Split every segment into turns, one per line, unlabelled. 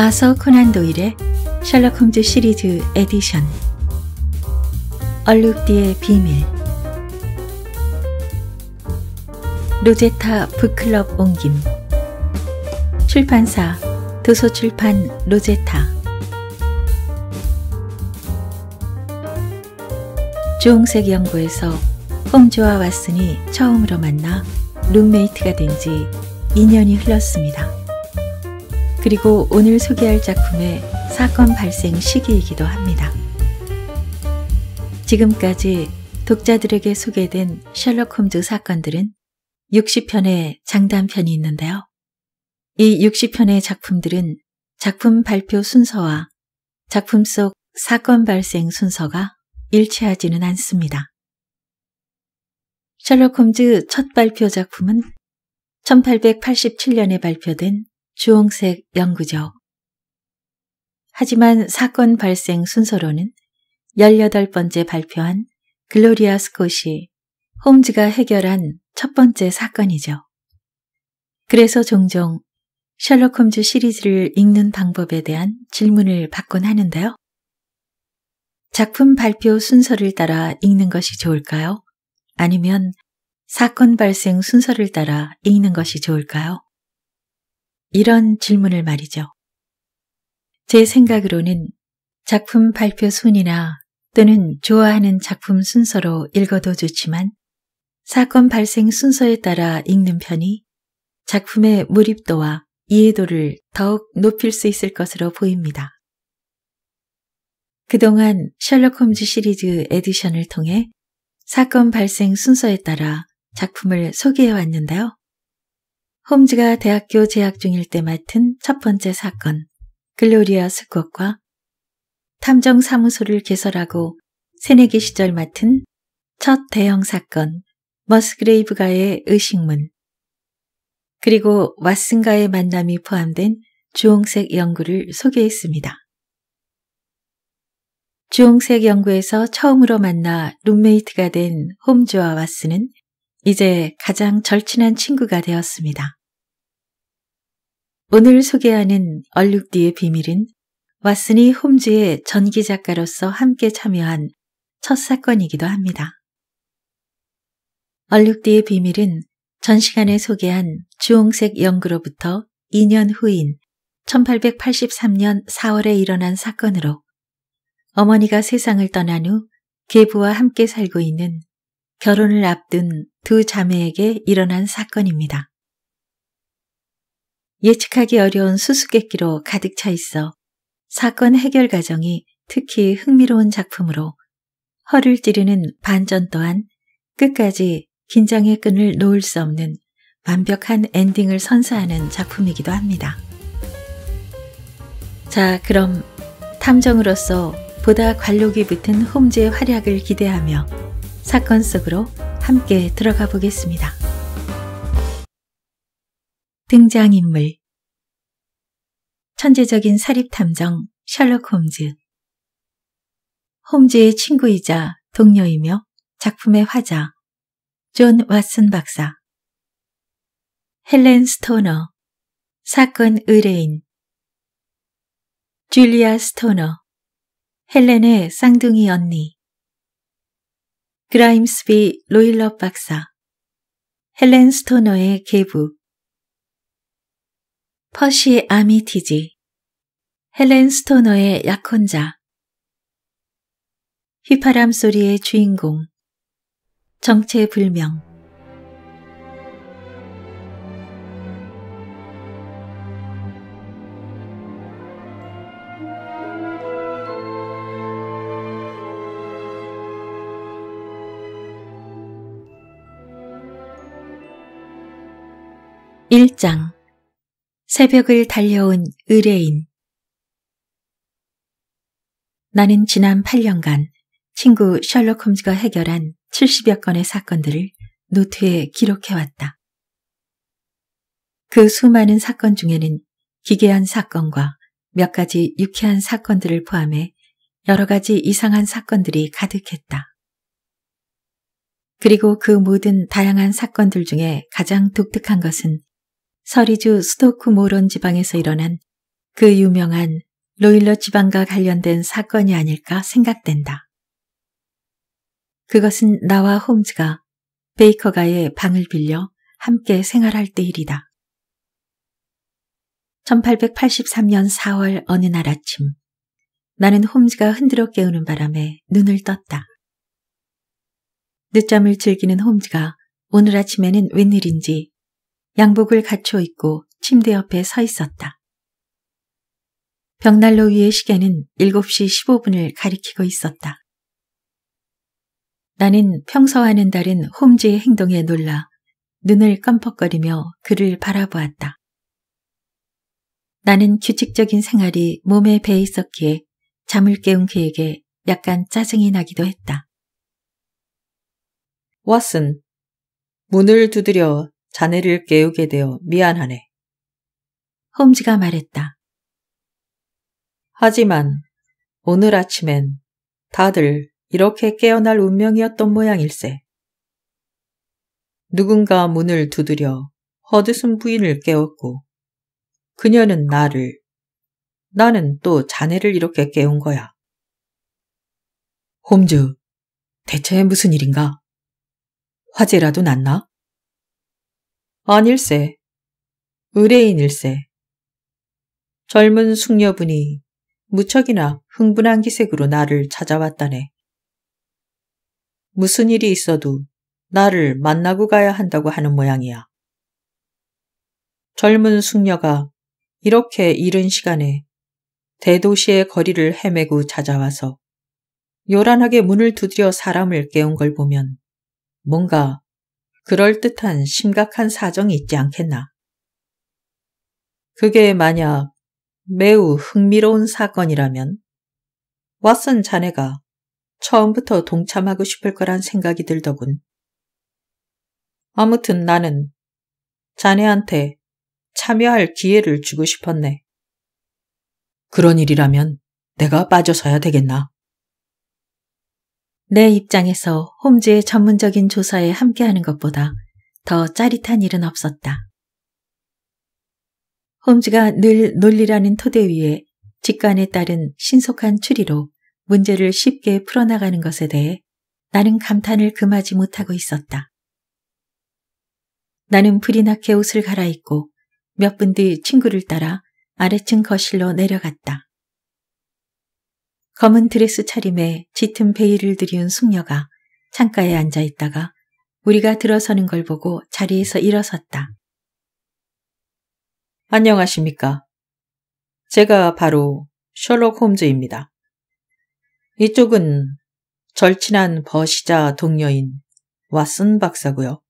아서 코난 도일의 셜록 홈즈 시리즈 에디션 얼룩디의 비밀 로제타 북클럽 옹김 출판사 도서출판 로제타 주홍색 연구에서 홈즈와 왓슨이 처음으로 만나 룸메이트가 된 지 2년이 흘렀습니다. 그리고 오늘 소개할 작품의 사건 발생 시기이기도 합니다. 지금까지 독자들에게 소개된 셜록 홈즈 사건들은 60편의 장단편이 있는데요. 이 60편의 작품들은 작품 발표 순서와 작품 속 사건 발생 순서가 일치하지는 않습니다. 셜록 홈즈 첫 발표 작품은 1887년에 발표된 주홍색 연구적. 하지만 사건 발생 순서로는 18번째 발표한 글로리아 스콧이 홈즈가 해결한 첫 번째 사건이죠. 그래서 종종 셜록 홈즈 시리즈를 읽는 방법에 대한 질문을 받곤 하는데요. 작품 발표 순서를 따라 읽는 것이 좋을까요? 아니면 사건 발생 순서를 따라 읽는 것이 좋을까요? 이런 질문을 말이죠. 제 생각으로는 작품 발표 순이나 또는 좋아하는 작품 순서로 읽어도 좋지만 사건 발생 순서에 따라 읽는 편이 작품의 몰입도와 이해도를 더욱 높일 수 있을 것으로 보입니다. 그동안 셜록 홈즈 시리즈 에디션을 통해 사건 발생 순서에 따라 작품을 소개해 왔는데요. 홈즈가 대학교 재학 중일 때 맡은 첫 번째 사건, 글로리아 스콧과 탐정 사무소를 개설하고 새내기 시절 맡은 첫 대형 사건, 머스그레이브가의 의식문, 그리고 왓슨과의 만남이 포함된 주홍색 연구를 소개했습니다. 주홍색 연구에서 처음으로 만나 룸메이트가 된 홈즈와 왓슨은 이제 가장 절친한 친구가 되었습니다. 오늘 소개하는 얼룩디의 비밀은 왓슨이 홈즈의 전기 작가로서 함께 참여한 첫 사건이기도 합니다. 얼룩디의 비밀은 전 시간에 소개한 주홍색 연구로부터 2년 후인 1883년 4월에 일어난 사건으로 어머니가 세상을 떠난 후 계부와 함께 살고 있는 결혼을 앞둔 두 자매에게 일어난 사건입니다. 예측하기 어려운 수수께끼로 가득 차 있어 사건 해결 과정이 특히 흥미로운 작품으로 허를 찌르는 반전 또한 끝까지 긴장의 끈을 놓을 수 없는 완벽한 엔딩을 선사하는 작품이기도 합니다. 자, 그럼 탐정으로서 보다 관록이 붙은 홈즈의 활약을 기대하며 사건 속으로 함께 들어가 보겠습니다. 등장인물 천재적인 사립탐정 셜록 홈즈 홈즈의 친구이자 동료이며 작품의 화자 존 왓슨 박사 헬렌 스토너 사건 의뢰인 줄리아 스토너 헬렌의 쌍둥이 언니 그라임스비 로일럿 박사 헬렌 스토너의 계부 퍼시 아미티지 헬렌 스토너의 약혼자 휘파람 소리의 주인공 정체불명 1장 새벽을 달려온 의뢰인 나는 지난 8년간 친구 셜록 홈즈가 해결한 70여 건의 사건들을 노트에 기록해왔다. 그 수많은 사건 중에는 기괴한 사건과 몇 가지 유쾌한 사건들을 포함해 여러 가지 이상한 사건들이 가득했다. 그리고 그 모든 다양한 사건들 중에 가장 독특한 것은 서리주 스토크 모론 지방에서 일어난 그 유명한 로일러 지방과 관련된 사건이 아닐까 생각된다. 그것은 나와 홈즈가 베이커가의 방을 빌려 함께 생활할 때 일이다. 1883년 4월 어느 날 아침 나는 홈즈가 흔들어 깨우는 바람에 눈을 떴다. 늦잠을 즐기는 홈즈가 오늘 아침에는 웬일인지 양복을 갖춰 입고 침대 옆에 서 있었다. 벽난로 위의 시계는 7시 15분을 가리키고 있었다. 나는 평소와는 다른 홈즈의 행동에 놀라 눈을 깜빡거리며 그를 바라보았다. 나는 규칙적인 생활이 몸에 배 있었기에 잠을 깨운 그에게 약간 짜증이 나기도 했다. 왓슨, 문을 두드려 자네를 깨우게 되어 미안하네. 홈즈가 말했다. 하지만 오늘 아침엔 다들 이렇게 깨어날 운명이었던 모양일세. 누군가 문을 두드려 허드슨 부인을 깨웠고 그녀는 나를 나는 또 자네를 이렇게 깨운 거야. 홈즈, 대체 무슨 일인가? 화재라도 났나? 아닐세. 의뢰인일세. 젊은 숙녀분이 무척이나 흥분한 기색으로 나를 찾아왔다네. 무슨 일이 있어도 나를 만나고 가야 한다고 하는 모양이야. 젊은 숙녀가 이렇게 이른 시간에 대도시의 거리를 헤매고 찾아와서 요란하게 문을 두드려 사람을 깨운 걸 보면 뭔가 그럴듯한 심각한 사정이 있지 않겠나. 그게 만약 매우 흥미로운 사건이라면 왓슨 자네가 처음부터 동참하고 싶을 거란 생각이 들더군. 아무튼 나는 자네한테 참여할 기회를 주고 싶었네. 그런 일이라면 내가 빠져서야 되겠나? 내 입장에서 홈즈의 전문적인 조사에 함께하는 것보다 더 짜릿한 일은 없었다. 홈즈가 늘 논리라는 토대 위에 직관에 따른 신속한 추리로 문제를 쉽게 풀어나가는 것에 대해 나는 감탄을 금하지 못하고 있었다. 나는 불리나케 옷을 갈아입고 몇 분 뒤 친구를 따라 아래층 거실로 내려갔다. 검은 드레스 차림에 짙은 베일을 들이운 숙녀가 창가에 앉아 있다가 우리가 들어서는 걸 보고 자리에서 일어섰다. 안녕하십니까. 제가 바로 셜록 홈즈입니다. 이쪽은 절친한 버시자 동료인 왓슨 박사고요.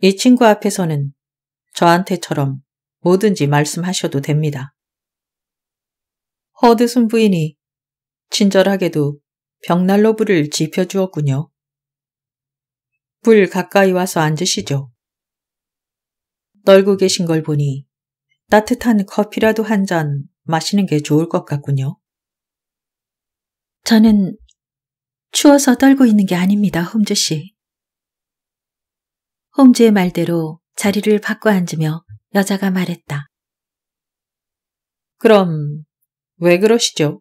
이 친구 앞에서는 저한테처럼 뭐든지 말씀하셔도 됩니다. 허드슨 부인이 친절하게도 벽난로 불을 지펴주었군요. 불 가까이 와서 앉으시죠. 떨고 계신 걸 보니 따뜻한 커피라도 한 잔 마시는 게 좋을 것 같군요. 저는 추워서 떨고 있는 게 아닙니다, 홈즈 씨. 홈즈의 말대로 자리를 바꿔 앉으며 여자가 말했다. 그럼 왜 그러시죠?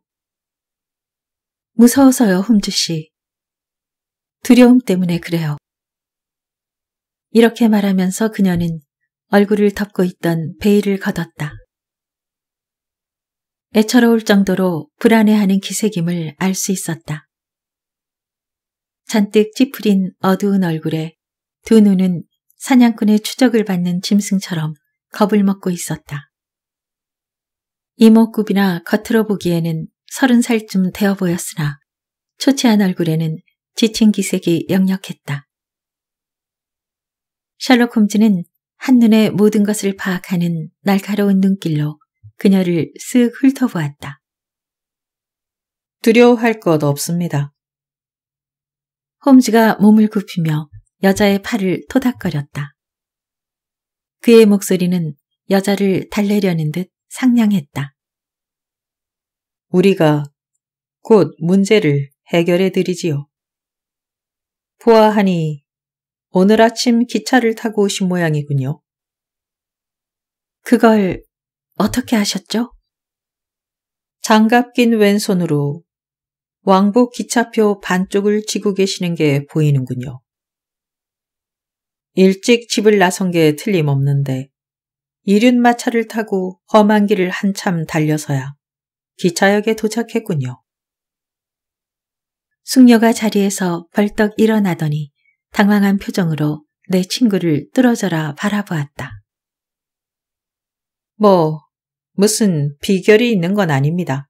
무서워서요, 훔즈씨 두려움 때문에 그래요. 이렇게 말하면서 그녀는 얼굴을 덮고 있던 베일을 걷었다. 애처로울 정도로 불안해하는 기색임을 알 수 있었다. 잔뜩 찌푸린 어두운 얼굴에 두 눈은 사냥꾼의 추적을 받는 짐승처럼 겁을 먹고 있었다. 이목구비나 겉으로 보기에는 서른 살쯤 되어 보였으나 초췌한 얼굴에는 지친 기색이 역력했다. 샬록 홈즈는 한눈에 모든 것을 파악하는 날카로운 눈길로 그녀를 쓱 훑어보았다. 두려워할 것 없습니다. 홈즈가 몸을 굽히며 여자의 팔을 토닥거렸다. 그의 목소리는 여자를 달래려는 듯 상냥했다. 우리가 곧 문제를 해결해 드리지요. 보아하니 오늘 아침 기차를 타고 오신 모양이군요. 그걸 어떻게 하셨죠? 장갑 낀 왼손으로 왕복 기차표 반쪽을 지고 계시는 게 보이는군요. 일찍 집을 나선 게 틀림없는데 이륜마차를 타고 험한 길을 한참 달려서야 기차역에 도착했군요. 숙녀가 자리에서 벌떡 일어나더니 당황한 표정으로 내 친구를 뚫어져라 바라보았다. 뭐, 무슨 비결이 있는 건 아닙니다.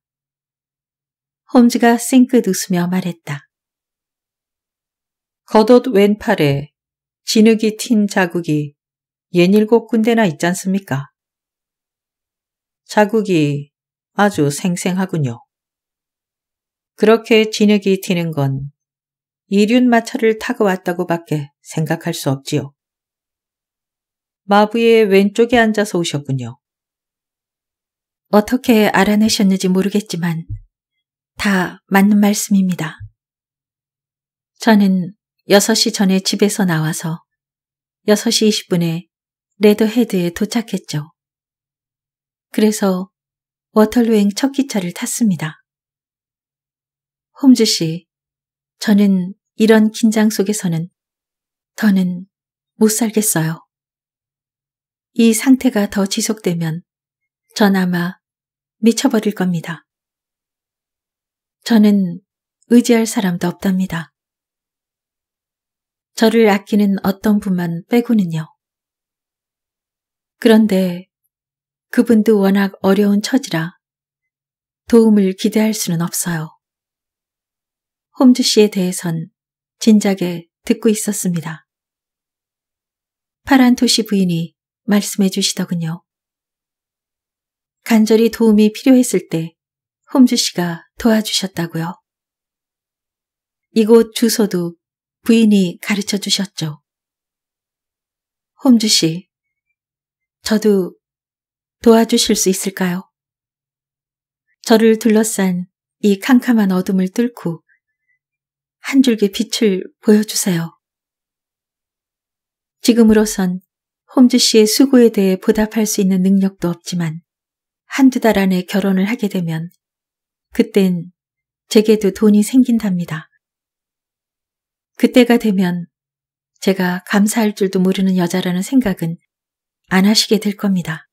홈즈가 쌩긋 웃으며 말했다. 겉옷 왼팔에 진흙이 튄 자국이 옛일곱 군데나 있지 않습니까? 자국이 아주 생생하군요. 그렇게 진흙이 튀는 건 이륜마차를 타고 왔다고 밖에 생각할 수 없지요. 마부의 왼쪽에 앉아서 오셨군요. 어떻게 알아내셨는지 모르겠지만 다 맞는 말씀입니다. 저는 6시 전에 집에서 나와서 6시 20분에 레드헤드에 도착했죠. 그래서 워털루행 첫 기차를 탔습니다. 홈즈 씨, 저는 이런 긴장 속에서는 더는 못 살겠어요. 이 상태가 더 지속되면 전 아마 미쳐버릴 겁니다. 저는 의지할 사람도 없답니다. 저를 아끼는 어떤 분만 빼고는요. 그런데 그분도 워낙 어려운 처지라 도움을 기대할 수는 없어요. 홈즈 씨에 대해선 진작에 듣고 있었습니다. 파란 도시 부인이 말씀해 주시더군요. 간절히 도움이 필요했을 때 홈즈 씨가 도와주셨다고요. 이곳 주소도 부인이 가르쳐 주셨죠. 홈즈 씨, 저도 도와주실 수 있을까요? 저를 둘러싼 이 캄캄한 어둠을 뚫고 한 줄기 빛을 보여주세요. 지금으로선 홈즈 씨의 수고에 대해 보답할 수 있는 능력도 없지만 한두 달 안에 결혼을 하게 되면 그땐 제게도 돈이 생긴답니다. 그때가 되면 제가 감사할 줄도 모르는 여자라는 생각은 안 하시게 될 겁니다.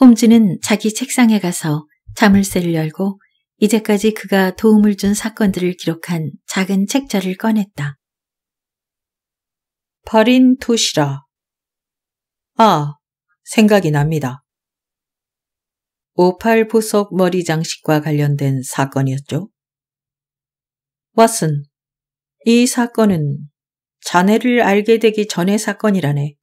홈즈는 자기 책상에 가서 자물쇠를 열고 이제까지 그가 도움을 준 사건들을 기록한 작은 책자를 꺼냈다. 버린 도시라. 아, 생각이 납니다. 58 보석 머리 장식과 관련된 사건이었죠. 왓슨, 이 사건은 자네를 알게 되기 전의 사건이라네.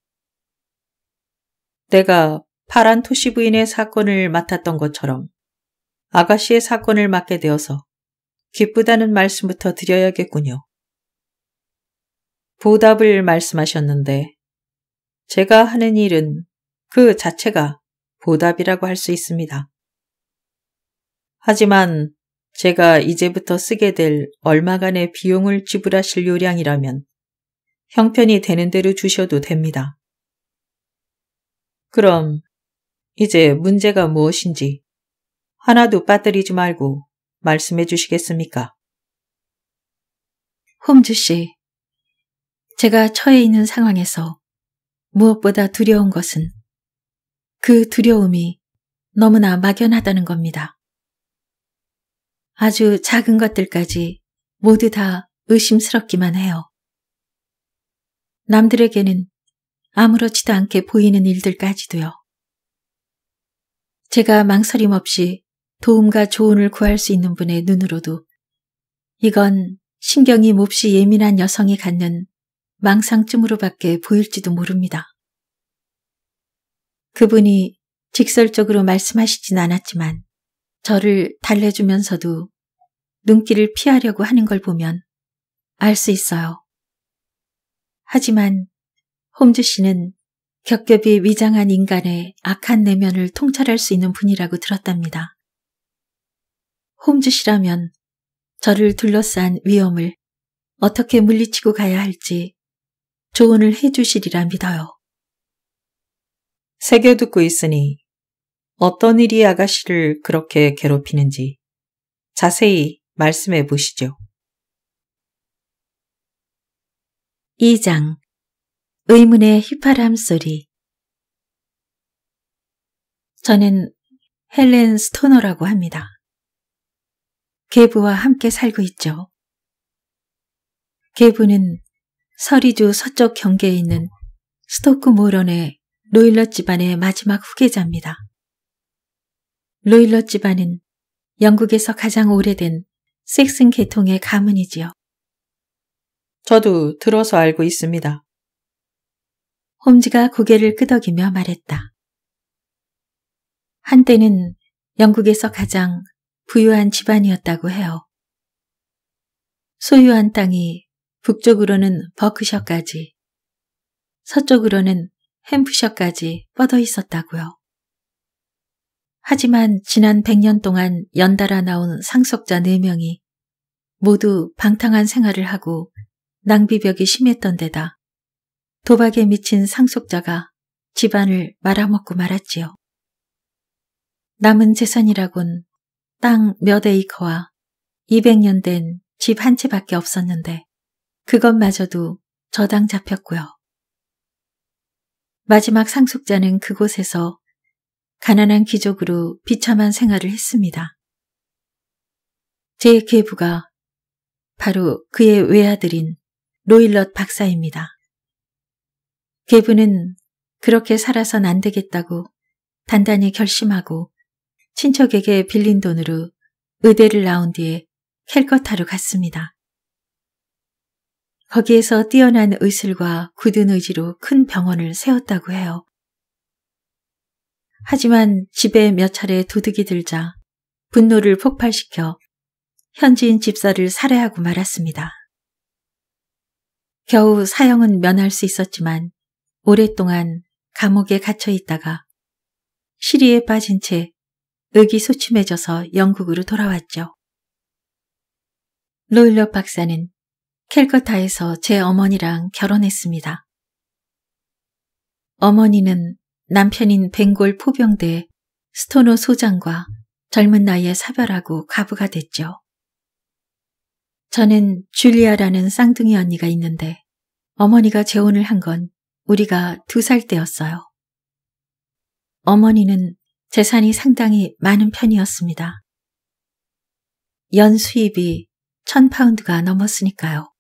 내가 파란 토시 부인의 사건을 맡았던 것처럼 아가씨의 사건을 맡게 되어서 기쁘다는 말씀부터 드려야겠군요. 보답을 말씀하셨는데 제가 하는 일은 그 자체가 보답이라고 할 수 있습니다. 하지만 제가 이제부터 쓰게 될 얼마간의 비용을 지불하실 요량이라면 형편이 되는 대로 주셔도 됩니다. 그럼 이제 문제가 무엇인지 하나도 빠뜨리지 말고 말씀해 주시겠습니까? 홈즈 씨, 제가 처해 있는 상황에서 무엇보다 두려운 것은 그 두려움이 너무나 막연하다는 겁니다. 아주 작은 것들까지 모두 다 의심스럽기만 해요. 남들에게는 아무렇지도 않게 보이는 일들까지도요. 제가 망설임 없이 도움과 조언을 구할 수 있는 분의 눈으로도 이건 신경이 몹시 예민한 여성이 갖는 망상쯤으로밖에 보일지도 모릅니다. 그분이 직설적으로 말씀하시진 않았지만 저를 달래주면서도 눈길을 피하려고 하는 걸 보면 알 수 있어요. 하지만 홈즈 씨는 겹겹이 위장한 인간의 악한 내면을 통찰할 수 있는 분이라고 들었답니다. 홈즈 씨라면 저를 둘러싼 위험을 어떻게 물리치고 가야 할지 조언을 해주시리라 믿어요. 새겨 듣고 있으니 어떤 일이 아가씨를 그렇게 괴롭히는지 자세히 말씀해 보시죠. 2장 의문의 휘파람 소리. 저는 헬렌 스토너라고 합니다. 개부와 함께 살고 있죠. 개부는 서리주 서쪽 경계에 있는 스토크 모런의 로일러 집안의 마지막 후계자입니다. 로일러 집안은 영국에서 가장 오래된 섹슨 계통의 가문이지요. 저도 들어서 알고 있습니다. 홈즈가 고개를 끄덕이며 말했다. 한때는 영국에서 가장 부유한 집안이었다고 해요. 소유한 땅이 북쪽으로는 버크셔까지, 서쪽으로는 햄프셔까지 뻗어 있었다고요. 하지만 지난 100년 동안 연달아 나온 상속자 4명이 모두 방탕한 생활을 하고 낭비벽이 심했던 데다 도박에 미친 상속자가 집안을 말아먹고 말았지요. 남은 재산이라곤 땅 몇 에이커와 200년 된 집 한 채밖에 없었는데 그것마저도 저당 잡혔고요. 마지막 상속자는 그곳에서 가난한 귀족으로 비참한 생활을 했습니다. 제 계부가 바로 그의 외아들인 로일럿 박사입니다. 계부는 그렇게 살아선 안 되겠다고 단단히 결심하고 친척에게 빌린 돈으로 의대를 나온 뒤에 캘커타로 갔습니다. 거기에서 뛰어난 의술과 굳은 의지로 큰 병원을 세웠다고 해요. 하지만 집에 몇 차례 도둑이 들자 분노를 폭발시켜 현지인 집사를 살해하고 말았습니다. 겨우 사형은 면할 수 있었지만 오랫동안 감옥에 갇혀 있다가 시리에 빠진 채 의기소침해져서 영국으로 돌아왔죠. 로일러 박사는 캘커타에서 제 어머니랑 결혼했습니다. 어머니는 남편인 벵골 포병대 스토노 소장과 젊은 나이에 사별하고 가부가 됐죠. 저는 줄리아라는 쌍둥이 언니가 있는데 어머니가 재혼을 한건 우리가 두 살 때였어요. 어머니는 재산이 상당히 많은 편이었습니다. 연 수입이 천 파운드가 넘었으니까요.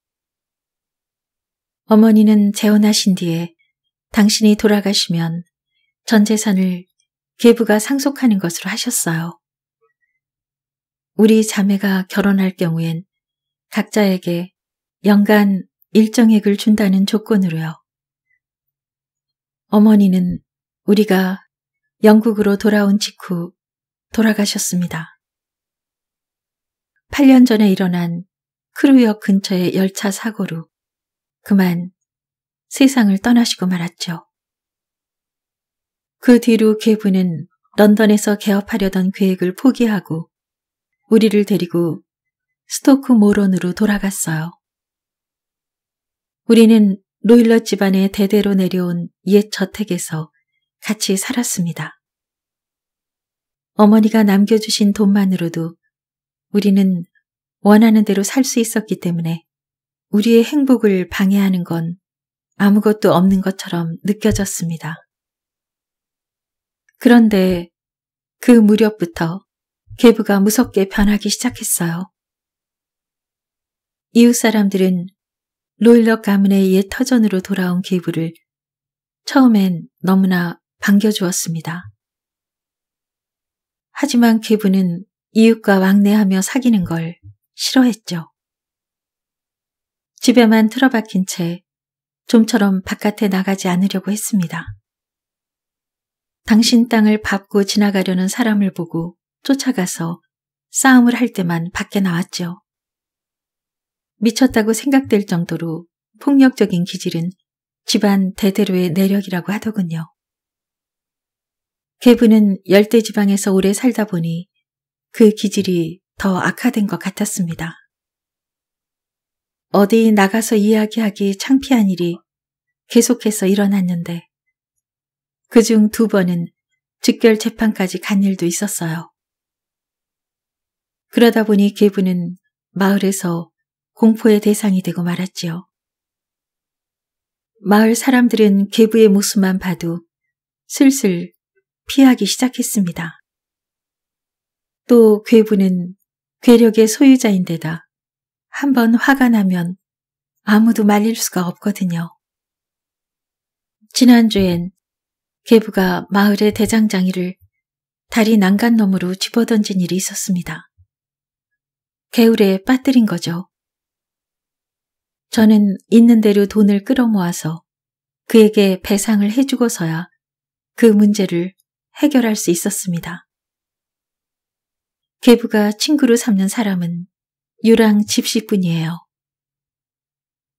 어머니는 재혼하신 뒤에 당신이 돌아가시면 전 재산을 계부가 상속하는 것으로 하셨어요. 우리 자매가 결혼할 경우엔 각자에게 연간 일정액을 준다는 조건으로요. 어머니는 우리가 영국으로 돌아온 직후 돌아가셨습니다. 8년 전에 일어난 크루역 근처의 열차 사고로 그만 세상을 떠나시고 말았죠. 그 뒤로 괴부는 런던에서 개업하려던 계획을 포기하고 우리를 데리고 스토크 모론으로 돌아갔어요. 우리는 로일러 집안의 대대로 내려온 옛 저택에서 같이 살았습니다. 어머니가 남겨주신 돈만으로도 우리는 원하는 대로 살 수 있었기 때문에 우리의 행복을 방해하는 건 아무것도 없는 것처럼 느껴졌습니다. 그런데 그 무렵부터 개부가 무섭게 변하기 시작했어요. 이웃 사람들은 로일럭 가문의 옛 터전으로 돌아온 기부를 처음엔 너무나 반겨주었습니다. 하지만 기부는 이웃과 왕래하며 사귀는 걸 싫어했죠. 집에만 틀어박힌 채 좀처럼 바깥에 나가지 않으려고 했습니다. 당신 땅을 밟고 지나가려는 사람을 보고 쫓아가서 싸움을 할 때만 밖에 나왔죠. 미쳤다고 생각될 정도로 폭력적인 기질은 집안 대대로의 내력이라고 하더군요. 개부는 열대 지방에서 오래 살다 보니 그 기질이 더 악화된 것 같았습니다. 어디 나가서 이야기하기 창피한 일이 계속해서 일어났는데 그중 두 번은 즉결 재판까지 간 일도 있었어요. 그러다 보니 개부는 마을에서 공포의 대상이 되고 말았지요. 마을 사람들은 개부의 모습만 봐도 슬슬 피하기 시작했습니다. 또 괴부는 괴력의 소유자인데다 한번 화가 나면 아무도 말릴 수가 없거든요. 지난주엔 괴부가 마을의 대장장이를 다리 난간 너머로 집어던진 일이 있었습니다. 개울에 빠뜨린 거죠. 저는 있는 대로 돈을 끌어모아서 그에게 배상을 해주고서야 그 문제를 해결할 수 있었습니다. 개부가 친구로 삼는 사람은 유랑 집시뿐이에요.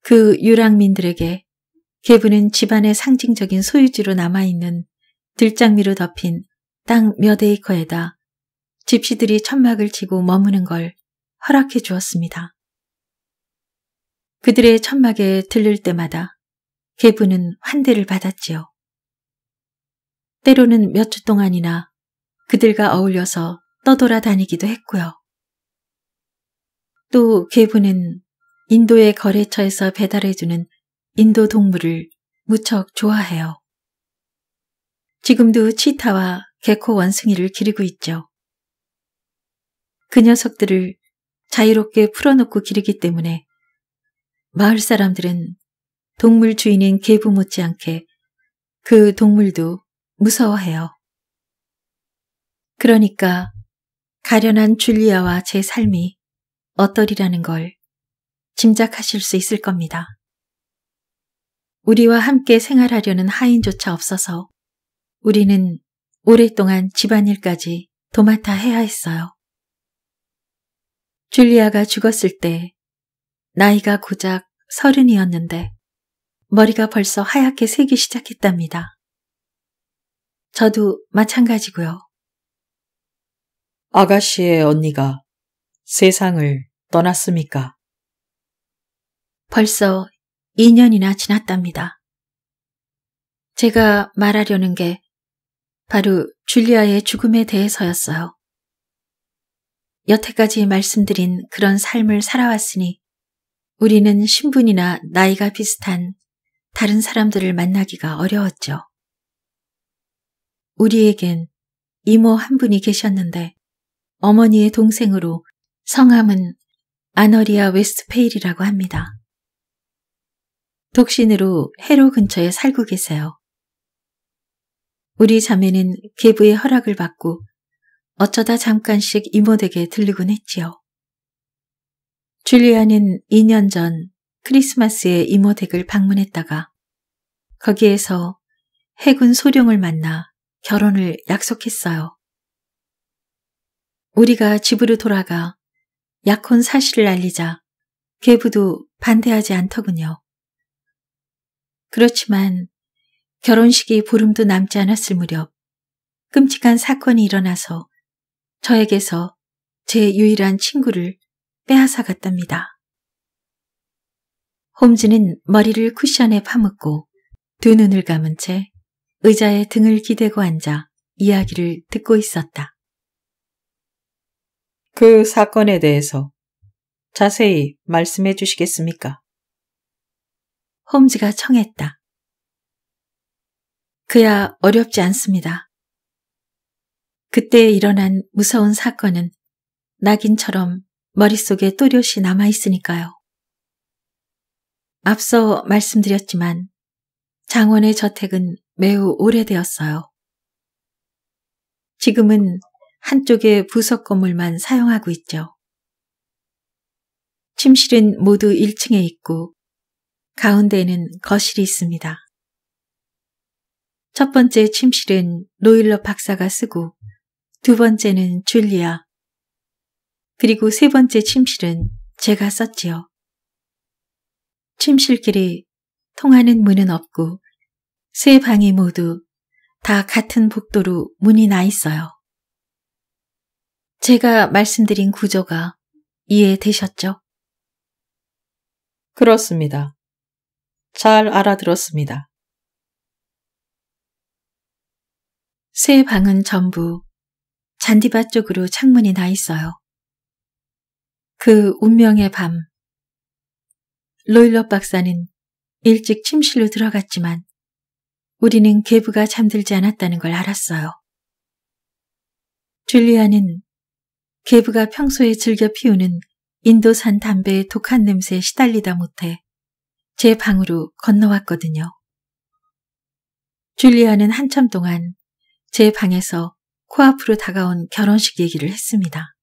그 유랑민들에게 개부는 집안의 상징적인 소유지로 남아있는 들장미로 덮인 땅 몇 에이커에다 집시들이 천막을 치고 머무는 걸 허락해 주었습니다. 그들의 천막에 들릴 때마다 개부는 환대를 받았지요. 때로는 몇 주 동안이나 그들과 어울려서 떠돌아 다니기도 했고요. 또 개부는 인도의 거래처에서 배달해주는 인도 동물을 무척 좋아해요. 지금도 치타와 개코 원숭이를 기르고 있죠. 그 녀석들을 자유롭게 풀어놓고 기르기 때문에 마을 사람들은 동물 주인인 개부 못지않게 그 동물도 무서워해요. 그러니까 가련한 줄리아와 제 삶이 어떠리라는 걸 짐작하실 수 있을 겁니다. 우리와 함께 생활하려는 하인조차 없어서 우리는 오랫동안 집안일까지 도맡아 해야 했어요. 줄리아가 죽었을 때 나이가 고작 서른이었는데 머리가 벌써 하얗게 새기 시작했답니다. 저도 마찬가지고요. 아가씨의 언니가 세상을 떠났습니까? 벌써 2년이나 지났답니다. 제가 말하려는 게 바로 줄리아의 죽음에 대해서였어요. 여태까지 말씀드린 그런 삶을 살아왔으니 우리는 신분이나 나이가 비슷한 다른 사람들을 만나기가 어려웠죠. 우리에겐 이모 한 분이 계셨는데 어머니의 동생으로 성함은 아너리아 웨스트페일이라고 합니다. 독신으로 해로 근처에 살고 계세요. 우리 자매는 계부의 허락을 받고 어쩌다 잠깐씩 이모댁에 들르곤 했지요. 줄리아는 2년 전 크리스마스에 이모댁을 방문했다가 거기에서 해군 소령을 만나 결혼을 약속했어요. 우리가 집으로 돌아가 약혼 사실을 알리자 계부도 반대하지 않더군요. 그렇지만 결혼식이 보름도 남지 않았을 무렵 끔찍한 사건이 일어나서 저에게서 제 유일한 친구를 빼앗아갔답니다. 홈즈는 머리를 쿠션에 파묻고 두 눈을 감은 채 의자에 등을 기대고 앉아 이야기를 듣고 있었다. 그 사건에 대해서 자세히 말씀해 주시겠습니까? 홈즈가 청했다. 그야 어렵지 않습니다. 그때 일어난 무서운 사건은 낙인처럼 머릿속에 또렷이 남아있으니까요. 앞서 말씀드렸지만 장원의 저택은 매우 오래되었어요. 지금은 한쪽의 부석 건물만 사용하고 있죠. 침실은 모두 1층에 있고 가운데에는 거실이 있습니다. 첫 번째 침실은 노일러 박사가 쓰고 두 번째는 줄리아, 그리고 세 번째 침실은 제가 썼지요. 침실끼리 통하는 문은 없고 세 방이 모두 다 같은 복도로 문이 나 있어요. 제가 말씀드린 구조가 이해되셨죠? 그렇습니다. 잘 알아들었습니다. 세 방은 전부 잔디밭 쪽으로 창문이 나 있어요. 그 운명의 밤. 로일럿 박사는 일찍 침실로 들어갔지만 우리는 개부가 잠들지 않았다는 걸 알았어요. 줄리아는 개부가 평소에 즐겨 피우는 인도산 담배의 독한 냄새에 시달리다 못해 제 방으로 건너왔거든요. 줄리아는 한참 동안 제 방에서 코앞으로 다가온 결혼식 얘기를 했습니다.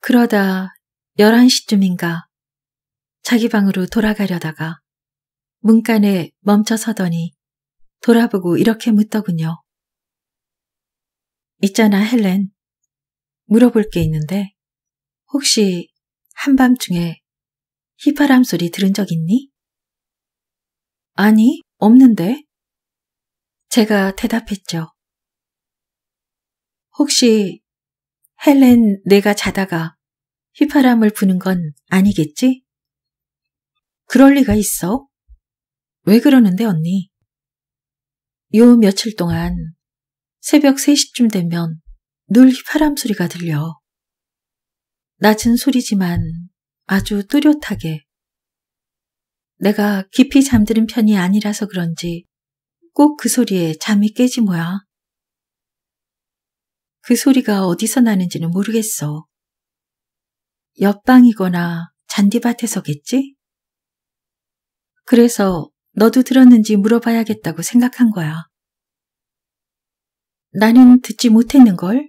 그러다 11시쯤인가 자기 방으로 돌아가려다가 문간에 멈춰 서더니 돌아보고 이렇게 묻더군요. 있잖아, 헬렌. 물어볼 게 있는데 혹시 한밤중에 휘파람 소리 들은 적 있니? 아니, 없는데. 제가 대답했죠. 혹시 헬렌, 내가 자다가 휘파람을 부는 건 아니겠지? 그럴 리가 있어? 왜 그러는데, 언니? 요 며칠 동안 새벽 3시쯤 되면 늘 휘파람 소리가 들려. 낮은 소리지만 아주 뚜렷하게. 내가 깊이 잠드는 편이 아니라서 그런지 꼭 그 소리에 잠이 깨지 뭐야. 그 소리가 어디서 나는지는 모르겠어. 옆방이거나 잔디밭에서겠지? 그래서 너도 들었는지 물어봐야겠다고 생각한 거야. 나는 듣지 못했는걸?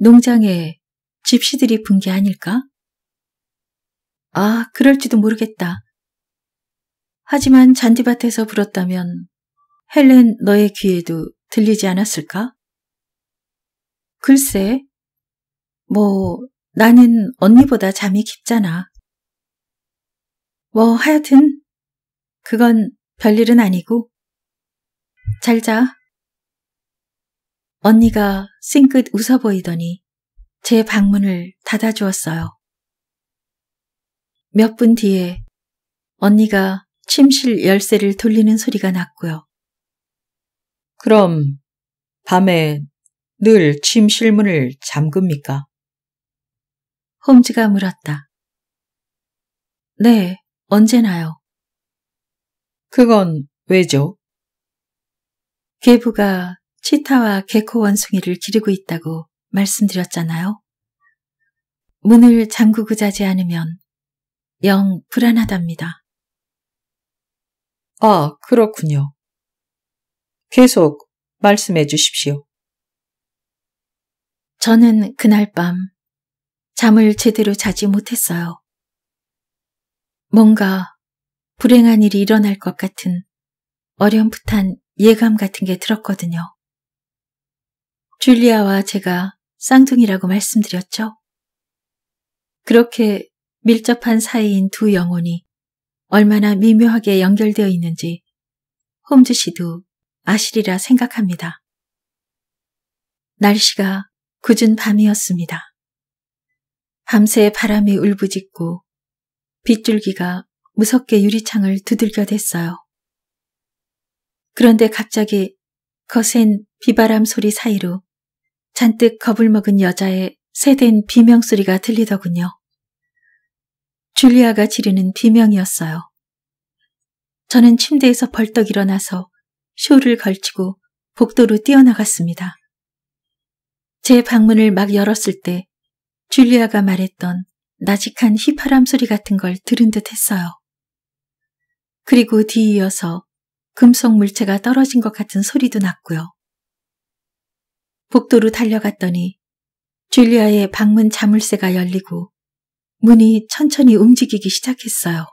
농장에 집시들이 분 게 아닐까? 아, 그럴지도 모르겠다. 하지만 잔디밭에서 불었다면 헬렌 너의 귀에도 들리지 않았을까? 글쎄, 뭐, 나는 언니보다 잠이 깊잖아. 뭐, 하여튼, 그건 별일은 아니고. 잘 자. 언니가 싱긋 웃어 보이더니 제 방문을 닫아주었어요. 몇 분 뒤에 언니가 침실 열쇠를 돌리는 소리가 났고요. 그럼 밤에 늘 침실문을 잠급니까? 홈즈가 물었다. 네, 언제나요? 그건 왜죠? 개부가 치타와 개코 원숭이를 기르고 있다고 말씀드렸잖아요. 문을 잠그고 자지 않으면 영 불안하답니다. 아, 그렇군요. 계속 말씀해 주십시오. 저는 그날 밤 잠을 제대로 자지 못했어요. 뭔가 불행한 일이 일어날 것 같은 어렴풋한 예감 같은 게 들었거든요. 줄리아와 제가 쌍둥이라고 말씀드렸죠. 그렇게 밀접한 사이인 두 영혼이 얼마나 미묘하게 연결되어 있는지 홈즈 씨도 아시리라 생각합니다. 날씨가 굳은 밤이었습니다. 밤새 바람이 울부짖고 빗줄기가 무섭게 유리창을 두들겨댔어요. 그런데 갑자기 거센 비바람 소리 사이로 잔뜩 겁을 먹은 여자의 새된 비명소리가 들리더군요. 줄리아가 지르는 비명이었어요. 저는 침대에서 벌떡 일어나서 쇼를 걸치고 복도로 뛰어나갔습니다. 제 방문을 막 열었을 때 줄리아가 말했던 나직한 휘파람 소리 같은 걸 들은 듯 했어요. 그리고 뒤이어서 금속 물체가 떨어진 것 같은 소리도 났고요. 복도로 달려갔더니 줄리아의 방문 자물쇠가 열리고 문이 천천히 움직이기 시작했어요.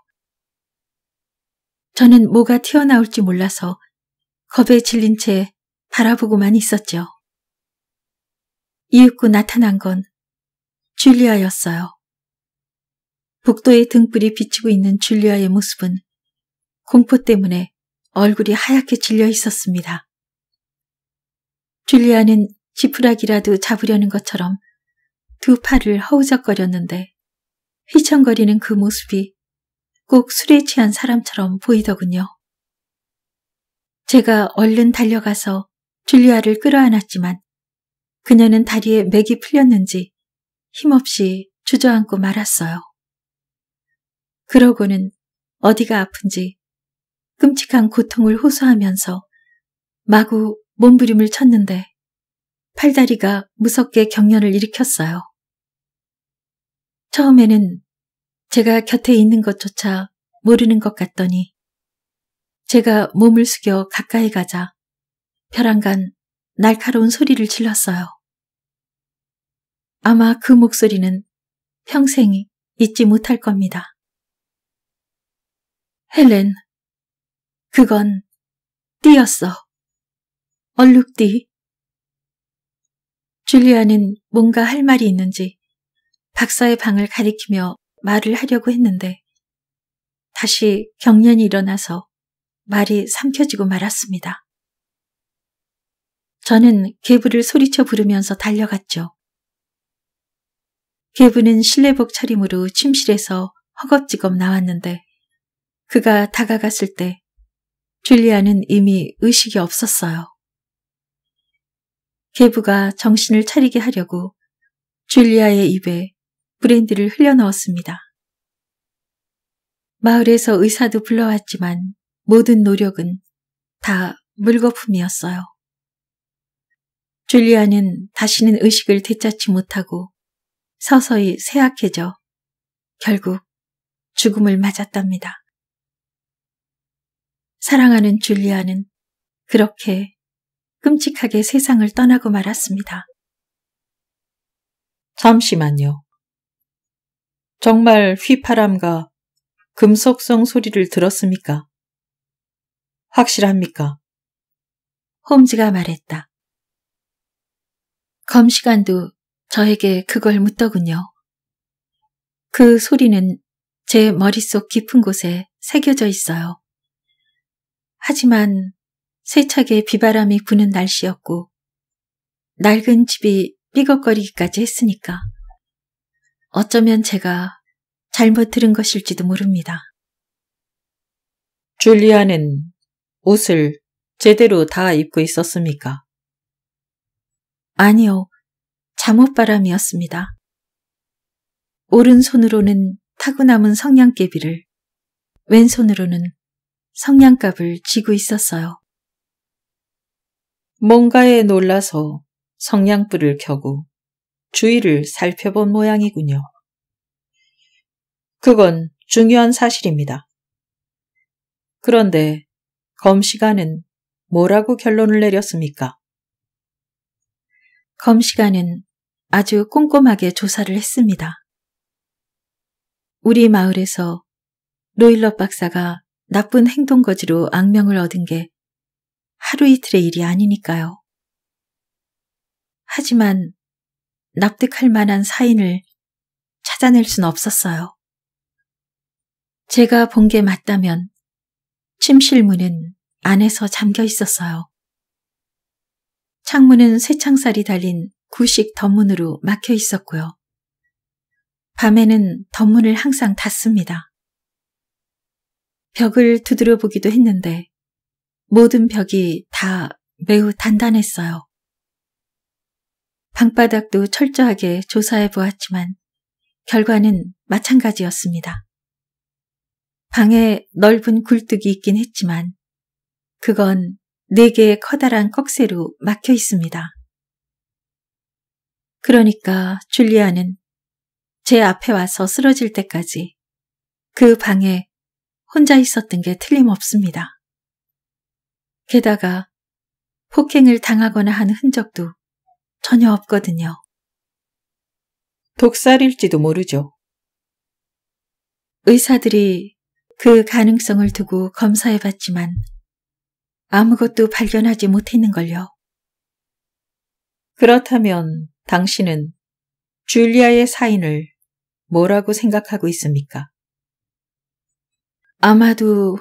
저는 뭐가 튀어나올지 몰라서 겁에 질린 채 바라보고만 있었죠. 이윽고 나타난 건 줄리아였어요. 복도의 등불이 비치고 있는 줄리아의 모습은 공포 때문에 얼굴이 하얗게 질려 있었습니다. 줄리아는 지푸라기라도 잡으려는 것처럼 두 팔을 허우적거렸는데 휘청거리는 그 모습이 꼭 술에 취한 사람처럼 보이더군요. 제가 얼른 달려가서 줄리아를 끌어안았지만 그녀는 다리에 맥이 풀렸는지 힘없이 주저앉고 말았어요. 그러고는 어디가 아픈지 끔찍한 고통을 호소하면서 마구 몸부림을 쳤는데 팔다리가 무섭게 경련을 일으켰어요. 처음에는 제가 곁에 있는 것조차 모르는 것 같더니 제가 몸을 숙여 가까이 가자 벼랑간 날카로운 소리를 질렀어요. 아마 그 목소리는 평생이 잊지 못할 겁니다. 헬렌, 그건 띠였어. 얼룩띠. 줄리아는 뭔가 할 말이 있는지 박사의 방을 가리키며 말을 하려고 했는데 다시 경련이 일어나서 말이 삼켜지고 말았습니다. 저는 개부를 소리쳐 부르면서 달려갔죠. 개부는 실내복 차림으로 침실에서 허겁지겁 나왔는데 그가 다가갔을 때 줄리아는 이미 의식이 없었어요. 개부가 정신을 차리게 하려고 줄리아의 입에 브랜드를 흘려넣었습니다. 마을에서 의사도 불러왔지만 모든 노력은 다 물거품이었어요. 줄리아는 다시는 의식을 되찾지 못하고 서서히 쇠약해져 결국 죽음을 맞았답니다. 사랑하는 줄리아는 그렇게 끔찍하게 세상을 떠나고 말았습니다. 잠시만요. 정말 휘파람과 금속성 소리를 들었습니까? 확실합니까? 홈즈가 말했다. 검시관도 저에게 그걸 묻더군요. 그 소리는 제 머릿속 깊은 곳에 새겨져 있어요. 하지만 세차게 비바람이 부는 날씨였고 낡은 집이 삐걱거리기까지 했으니까 어쩌면 제가 잘못 들은 것일지도 모릅니다. 줄리아는 옷을 제대로 다 입고 있었습니까? 아니요. 잠옷바람이었습니다. 오른손으로는 타고남은 성냥개비를, 왼손으로는 성냥갑을 쥐고 있었어요. 뭔가에 놀라서 성냥불을 켜고 주위를 살펴본 모양이군요. 그건 중요한 사실입니다. 그런데 검시관은 뭐라고 결론을 내렸습니까? 검시관은 아주 꼼꼼하게 조사를 했습니다. 우리 마을에서 로일럿 박사가 나쁜 행동거지로 악명을 얻은 게 하루 이틀의 일이 아니니까요. 하지만 납득할 만한 사인을 찾아낼 순 없었어요. 제가 본 게 맞다면 침실문은 안에서 잠겨 있었어요. 창문은 쇠창살이 달린 구식 덤문으로 막혀 있었고요. 밤에는 덤문을 항상 닫습니다. 벽을 두드려 보기도 했는데 모든 벽이 다 매우 단단했어요. 방바닥도 철저하게 조사해 보았지만 결과는 마찬가지였습니다. 방에 넓은 굴뚝이 있긴 했지만 그건 네 개의 커다란 꺽쇠로 막혀 있습니다. 그러니까 줄리아는 제 앞에 와서 쓰러질 때까지 그 방에 혼자 있었던 게 틀림없습니다. 게다가 폭행을 당하거나 한 흔적도 전혀 없거든요. 독살일지도 모르죠. 의사들이 그 가능성을 두고 검사해봤지만 아무것도 발견하지 못했는걸요. 그렇다면 당신은 줄리아의 사인을 뭐라고 생각하고 있습니까? 아마도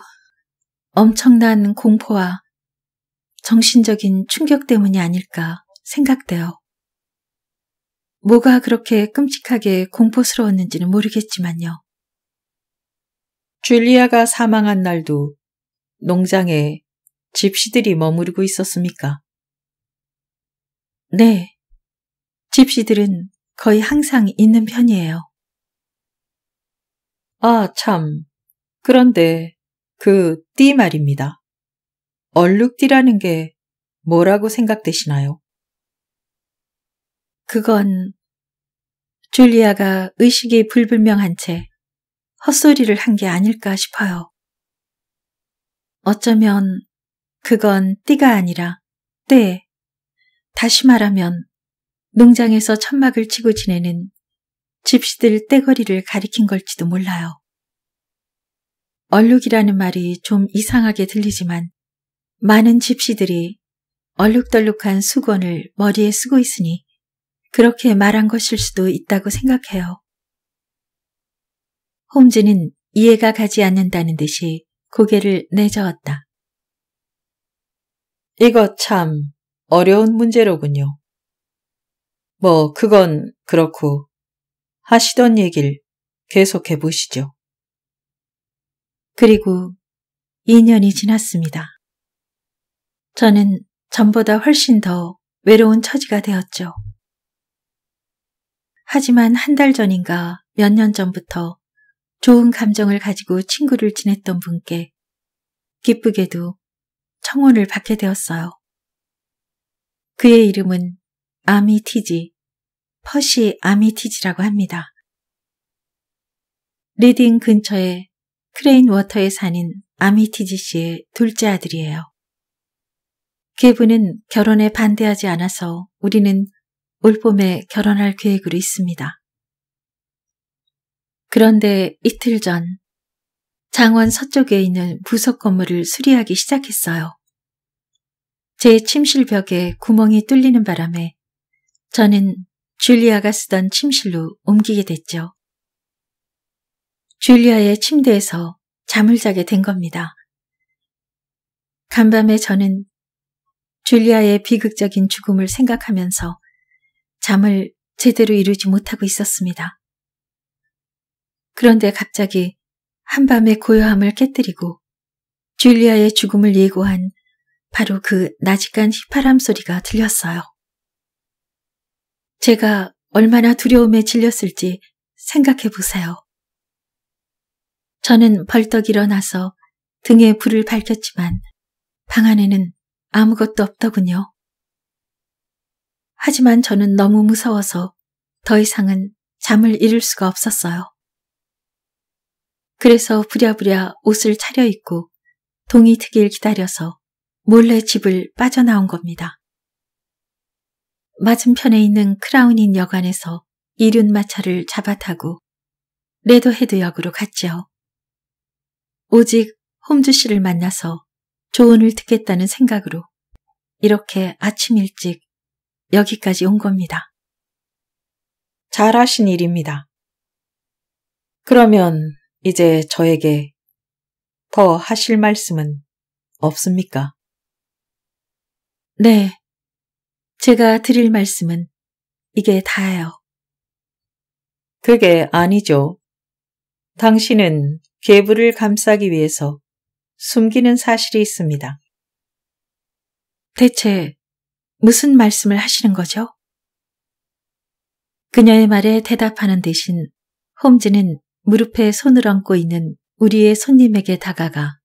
엄청난 공포와 정신적인 충격 때문이 아닐까 생각되어 뭐가 그렇게 끔찍하게 공포스러웠는지는 모르겠지만요. 줄리아가 사망한 날도 농장에 집시들이 머무르고 있었습니까? 네. 집시들은 거의 항상 있는 편이에요. 아, 참. 그런데 그 띠 말입니다. 얼룩띠라는 게 뭐라고 생각되시나요? 그건 줄리아가 의식이 불분명한 채 헛소리를 한 게 아닐까 싶어요. 어쩌면 그건 띠가 아니라 때, 네, 다시 말하면 농장에서 천막을 치고 지내는 집시들 떼거리를 가리킨 걸지도 몰라요. 얼룩이라는 말이 좀 이상하게 들리지만 많은 집시들이 얼룩덜룩한 수건을 머리에 쓰고 있으니 그렇게 말한 것일 수도 있다고 생각해요. 홈즈는 이해가 가지 않는다는 듯이 고개를 내저었다. 이거 참 어려운 문제로군요. 뭐, 그건 그렇고 하시던 얘길 계속해 보시죠. 그리고 2년이 지났습니다. 저는 전보다 훨씬 더 외로운 처지가 되었죠. 하지만 한 달 전인가 몇 년 전부터 좋은 감정을 가지고 친구를 지냈던 분께 기쁘게도 청혼을 받게 되었어요. 그의 이름은 아미티지, 퍼시 아미티지라고 합니다. 리딩 근처에 크레인 워터에 사는 아미티지 씨의 둘째 아들이에요. 계부는 결혼에 반대하지 않아서 우리는 올 봄에 결혼할 계획으로 있습니다. 그런데 이틀 전 장원 서쪽에 있는 부석 건물을 수리하기 시작했어요. 제 침실 벽에 구멍이 뚫리는 바람에 저는 줄리아가 쓰던 침실로 옮기게 됐죠. 줄리아의 침대에서 잠을 자게 된 겁니다. 간밤에 저는 줄리아의 비극적인 죽음을 생각하면서 잠을 제대로 이루지 못하고 있었습니다. 그런데 갑자기 한밤의 고요함을 깨뜨리고 줄리아의 죽음을 예고한 바로 그 나직한 휘파람 소리가 들렸어요. 제가 얼마나 두려움에 질렸을지 생각해 보세요. 저는 벌떡 일어나서 등에 불을 밝혔지만 방 안에는 아무것도 없더군요. 하지만 저는 너무 무서워서 더 이상은 잠을 이룰 수가 없었어요. 그래서 부랴부랴 옷을 차려입고 동이 트길 기다려서 몰래 집을 빠져나온 겁니다. 맞은편에 있는 크라운인 여관에서 이륜 마차를 잡아타고 레더헤드 역으로 갔지요 오직 홈즈 씨를 만나서 조언을 듣겠다는 생각으로 이렇게 아침 일찍 여기까지 온 겁니다. 잘하신 일입니다. 그러면 이제 저에게 더 하실 말씀은 없습니까? 네, 제가 드릴 말씀은 이게 다예요. 그게 아니죠. 당신은 개부를 감싸기 위해서 숨기는 사실이 있습니다. 대체 무슨 말씀을 하시는 거죠? 그녀의 말에 대답하는 대신 홈즈는 무릎에 손을 얹고 있는 우리의 손님에게 다가가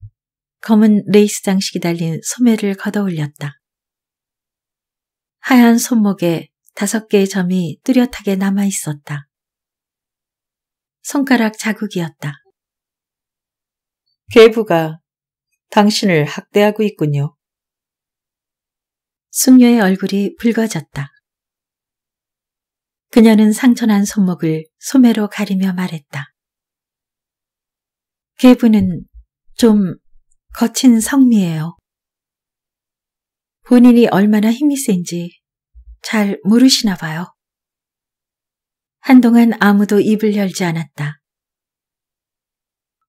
검은 레이스 장식이 달린 소매를 걷어올렸다. 하얀 손목에 다섯 개의 점이 뚜렷하게 남아 있었다. 손가락 자국이었다. 괴부가 당신을 학대하고 있군요. 숙녀의 얼굴이 붉어졌다. 그녀는 상처난 손목을 소매로 가리며 말했다. 괴부는 좀 거친 성미예요. 본인이 얼마나 힘이 센지 잘 모르시나 봐요. 한동안 아무도 입을 열지 않았다.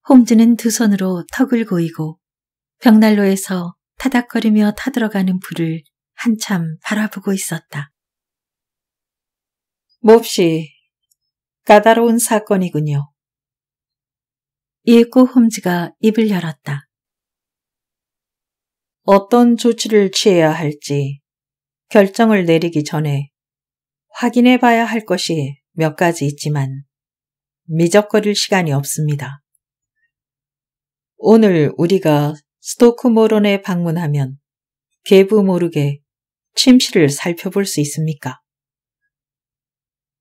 홈즈는 두 손으로 턱을 고이고 벽난로에서 타닥거리며 타들어가는 불을 한참 바라보고 있었다. 몹시 까다로운 사건이군요. 일고 홈즈가 입을 열었다. 어떤 조치를 취해야 할지 결정을 내리기 전에 확인해 봐야 할 것이 몇 가지 있지만 미적거릴 시간이 없습니다. 오늘 우리가 스토크모론에 방문하면 개부 모르게 침실을 살펴볼 수 있습니까?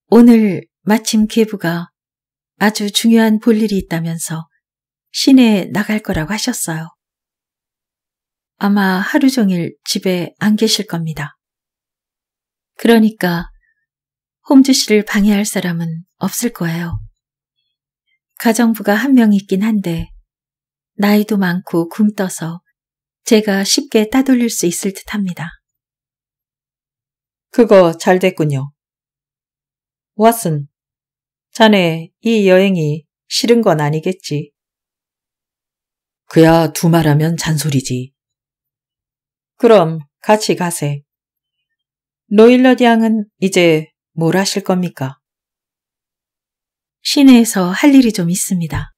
오늘 마침 개부가 아주 중요한 볼일이 있다면서 시내에 나갈 거라고 하셨어요. 아마 하루 종일 집에 안 계실 겁니다. 그러니까 홈즈 씨를 방해할 사람은 없을 거예요. 가정부가 한 명 있긴 한데 나이도 많고 굶떠서 제가 쉽게 따돌릴 수 있을 듯합니다. 그거 잘 됐군요. 왓슨, 자네 이 여행이 싫은 건 아니겠지? 그야 두말하면 잔소리지. 그럼 같이 가세. 노일럿 양은 이제 뭘 하실 겁니까? 시내에서 할 일이 좀 있습니다.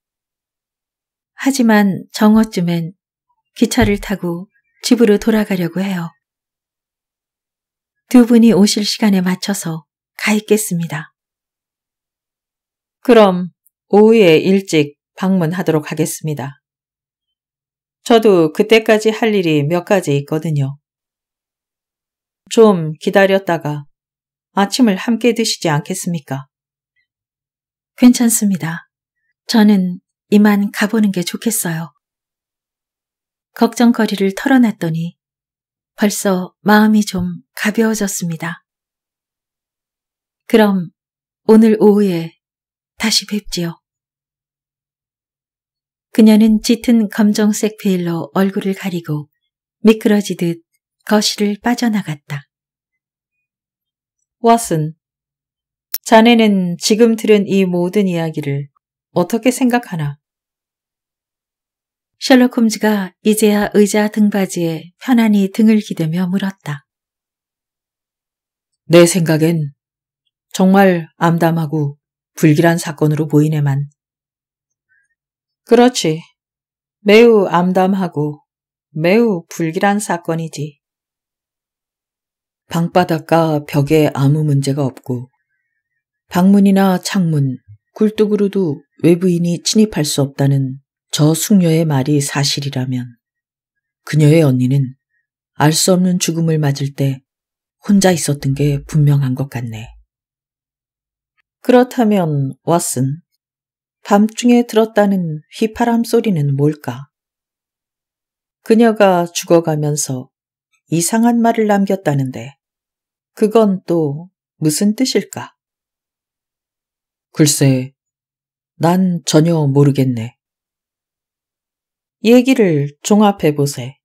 하지만 정오쯤엔 기차를 타고 집으로 돌아가려고 해요. 두 분이 오실 시간에 맞춰서 가 있겠습니다. 그럼 오후에 일찍 방문하도록 하겠습니다. 저도 그때까지 할 일이 몇 가지 있거든요. 좀 기다렸다가 아침을 함께 드시지 않겠습니까? 괜찮습니다. 저는 이만 가보는 게 좋겠어요. 걱정거리를 털어놨더니 벌써 마음이 좀 가벼워졌습니다. 그럼 오늘 오후에 다시 뵙지요. 그녀는 짙은 검정색 베일로 얼굴을 가리고 미끄러지듯 거실을 빠져나갔다. 왓슨, 자네는 지금 들은 이 모든 이야기를 어떻게 생각하나? 셜록 홈즈가 이제야 의자 등받이에 편안히 등을 기대며 물었다. 내 생각엔 정말 암담하고 불길한 사건으로 보이네만 그렇지. 매우 암담하고 매우 불길한 사건이지. 방바닥과 벽에 아무 문제가 없고 방문이나 창문, 굴뚝으로도 외부인이 침입할 수 없다는 저 숙녀의 말이 사실이라면 그녀의 언니는 알 수 없는 죽음을 맞을 때 혼자 있었던 게 분명한 것 같네. 그렇다면 왓슨, 밤중에 들었다는 휘파람 소리는 뭘까? 그녀가 죽어가면서 이상한 말을 남겼다는데 그건 또 무슨 뜻일까? 글쎄, 난 전혀 모르겠네. 얘기를 종합해 보세.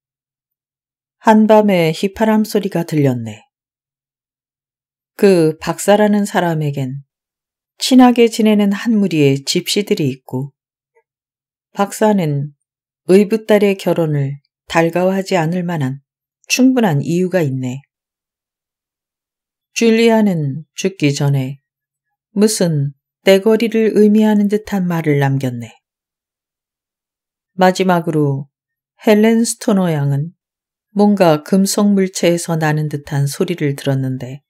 한밤에 휘파람 소리가 들렸네. 그 박사라는 사람에겐 친하게 지내는 한 무리의 집시들이 있고 박사는 의붓딸의 결혼을 달가워하지 않을 만한 충분한 이유가 있네. 줄리아는 죽기 전에 무슨 떼거리를 의미하는 듯한 말을 남겼네. 마지막으로 헬렌 스토너 양은 뭔가 금속 물체에서 나는 듯한 소리를 들었는데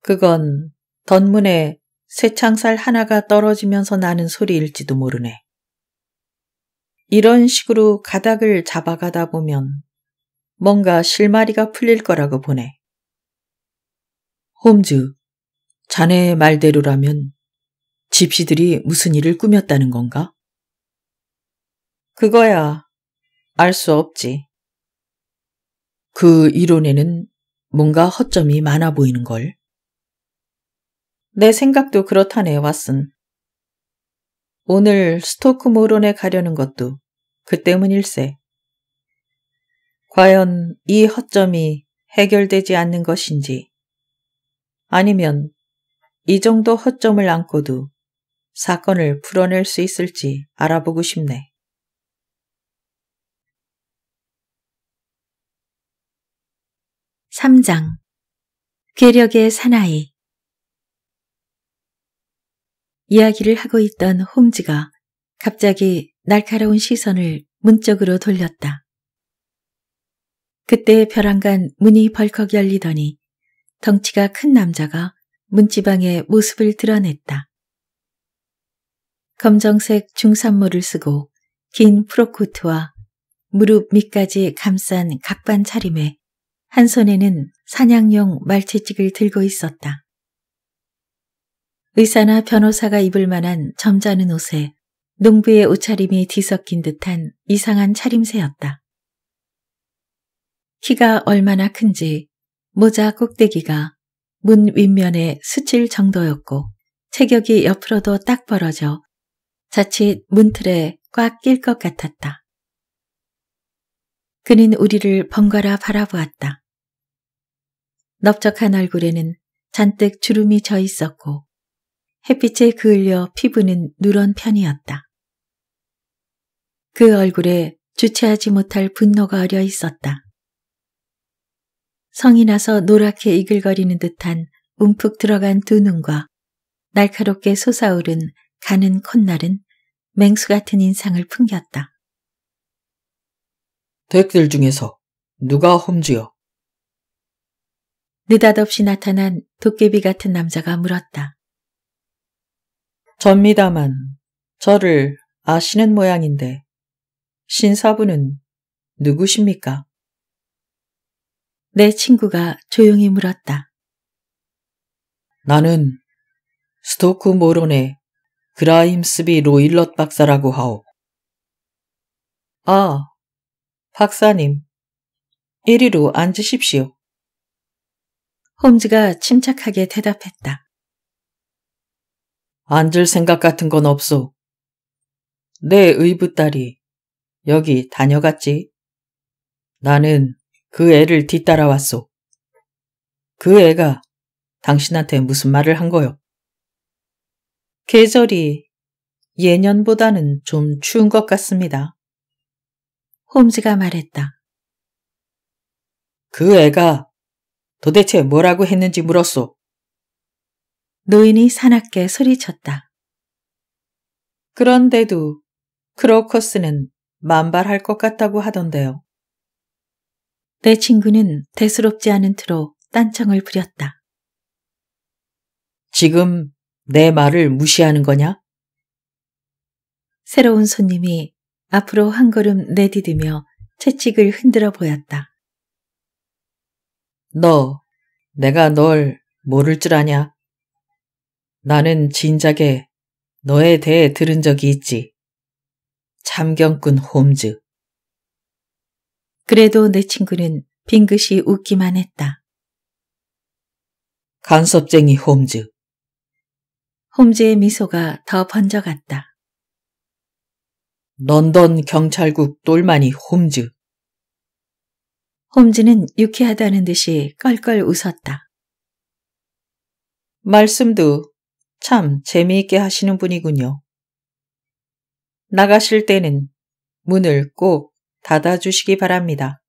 그건 덧문에 새창살 하나가 떨어지면서 나는 소리일지도 모르네. 이런 식으로 가닥을 잡아가다 보면 뭔가 실마리가 풀릴 거라고 보네. 홈즈, 자네 의 말대로라면 집시들이 무슨 일을 꾸몄다는 건가? 그거야 알 수 없지. 그 이론에는 뭔가 허점이 많아 보이는 걸. 내 생각도 그렇다네, 왓슨. 오늘 스토크 모론에 가려는 것도 그 때문일세. 과연 이 허점이 해결되지 않는 것인지 아니면 이 정도 허점을 안고도 사건을 풀어낼 수 있을지 알아보고 싶네. 3장 괴력의 사나이 이야기를 하고 있던 홈즈가 갑자기 날카로운 시선을 문쪽으로 돌렸다. 그때 벼랑간 문이 벌컥 열리더니 덩치가 큰 남자가 문지방의 모습을 드러냈다. 검정색 중산모를 쓰고 긴 프로코트와 무릎 밑까지 감싼 각반 차림에 한 손에는 사냥용 말채찍을 들고 있었다. 의사나 변호사가 입을 만한 점잖은 옷에 농부의 옷차림이 뒤섞인 듯한 이상한 차림새였다. 키가 얼마나 큰지 모자 꼭대기가 문 윗면에 스칠 정도였고 체격이 옆으로도 딱 벌어져 자칫 문틀에 꽉 낄 것 같았다. 그는 우리를 번갈아 바라보았다. 넓적한 얼굴에는 잔뜩 주름이 져 있었고 햇빛에 그을려 피부는 누런 편이었다. 그 얼굴에 주체하지 못할 분노가 어려 있었다. 성이 나서 노랗게 이글거리는 듯한 움푹 들어간 두 눈과 날카롭게 솟아오른 가는 콧날은 맹수 같은 인상을 풍겼다. 댁들 중에서 누가 험지여 느닷없이 나타난 도깨비 같은 남자가 물었다. 전미다만 저를 아시는 모양인데 신사부는 누구십니까? 내 친구가 조용히 물었다. 나는 스토크 모론의 그라임스비 로일럿 박사라고 하오. 아, 박사님. 이리로 앉으십시오. 홈즈가 침착하게 대답했다. 앉을 생각 같은 건 없소. 내 의붓딸이 여기 다녀갔지. 나는 그 애를 뒤따라왔소. 그 애가 당신한테 무슨 말을 한 거요? 계절이 예년보다는 좀 추운 것 같습니다. 홈즈가 말했다. 그 애가 도대체 뭐라고 했는지 물었소. 노인이 사납게 소리쳤다. 그런데도 크로커스는 만발할 것 같다고 하던데요. 내 친구는 대수롭지 않은 투로 딴청을 부렸다. 지금 내 말을 무시하는 거냐? 새로운 손님이 앞으로 한 걸음 내디디며 채찍을 흔들어 보였다. 너, 내가 널 모를 줄 아냐? 나는 진작에 너에 대해 들은 적이 있지. 참견꾼 홈즈. 그래도 내 친구는 빙긋이 웃기만 했다. 간섭쟁이 홈즈. 홈즈의 미소가 더 번져갔다. 런던 경찰국 똘마니 홈즈. 홈즈는 유쾌하다는 듯이 껄껄 웃었다. 말씀도 참 재미있게 하시는 분이군요. 나가실 때는 문을 꼭 닫아주시기 바랍니다.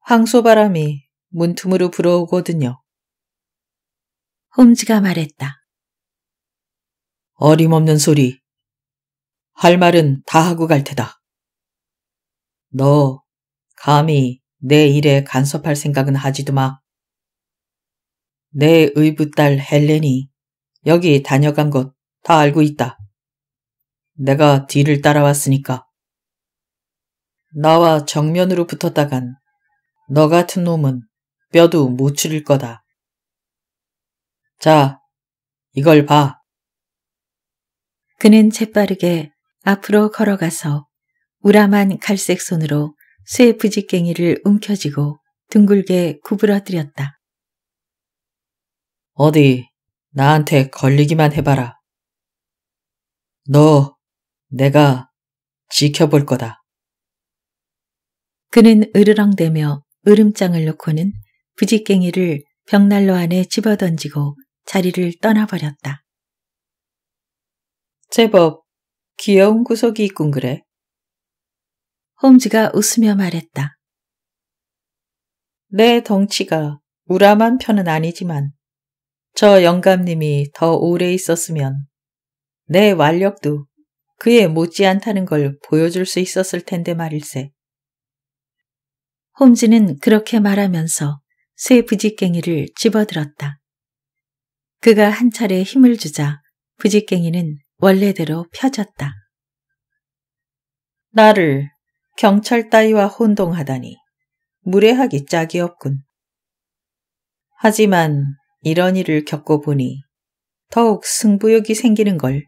황소바람이 문틈으로 불어오거든요. 홈즈가 말했다. 어림없는 소리. 할 말은 다 하고 갈 테다. 너 감히 내 일에 간섭할 생각은 하지도 마. 내 의붓딸 헬렌이 여기 다녀간 것 다 알고 있다. 내가 뒤를 따라왔으니까. 나와 정면으로 붙었다간 너 같은 놈은 뼈도 못 추릴 거다. 자, 이걸 봐. 그는 재빠르게 앞으로 걸어가서 우람한 갈색 손으로 쇠 부직갱이를 움켜쥐고 둥글게 구부러뜨렸다. 어디 나한테 걸리기만 해봐라. 너, 내가 지켜볼 거다. 그는 으르렁대며 으름장을 놓고는 부지깽이를 벽난로 안에 집어던지고 자리를 떠나버렸다. 제법 귀여운 구석이 있군 그래. 홈즈가 웃으며 말했다. 내 덩치가 우람한 편은 아니지만 저 영감님이 더 오래 있었으면 내 완력도 그에 못지않다는 걸 보여줄 수 있었을 텐데 말일세. 홈즈는 그렇게 말하면서 새 부지깽이를 집어들었다. 그가 한 차례 힘을 주자 부지깽이는 원래대로 펴졌다. 나를 경찰 따위와 혼동하다니 무례하기 짝이 없군. 하지만 이런 일을 겪어보니 더욱 승부욕이 생기는 걸.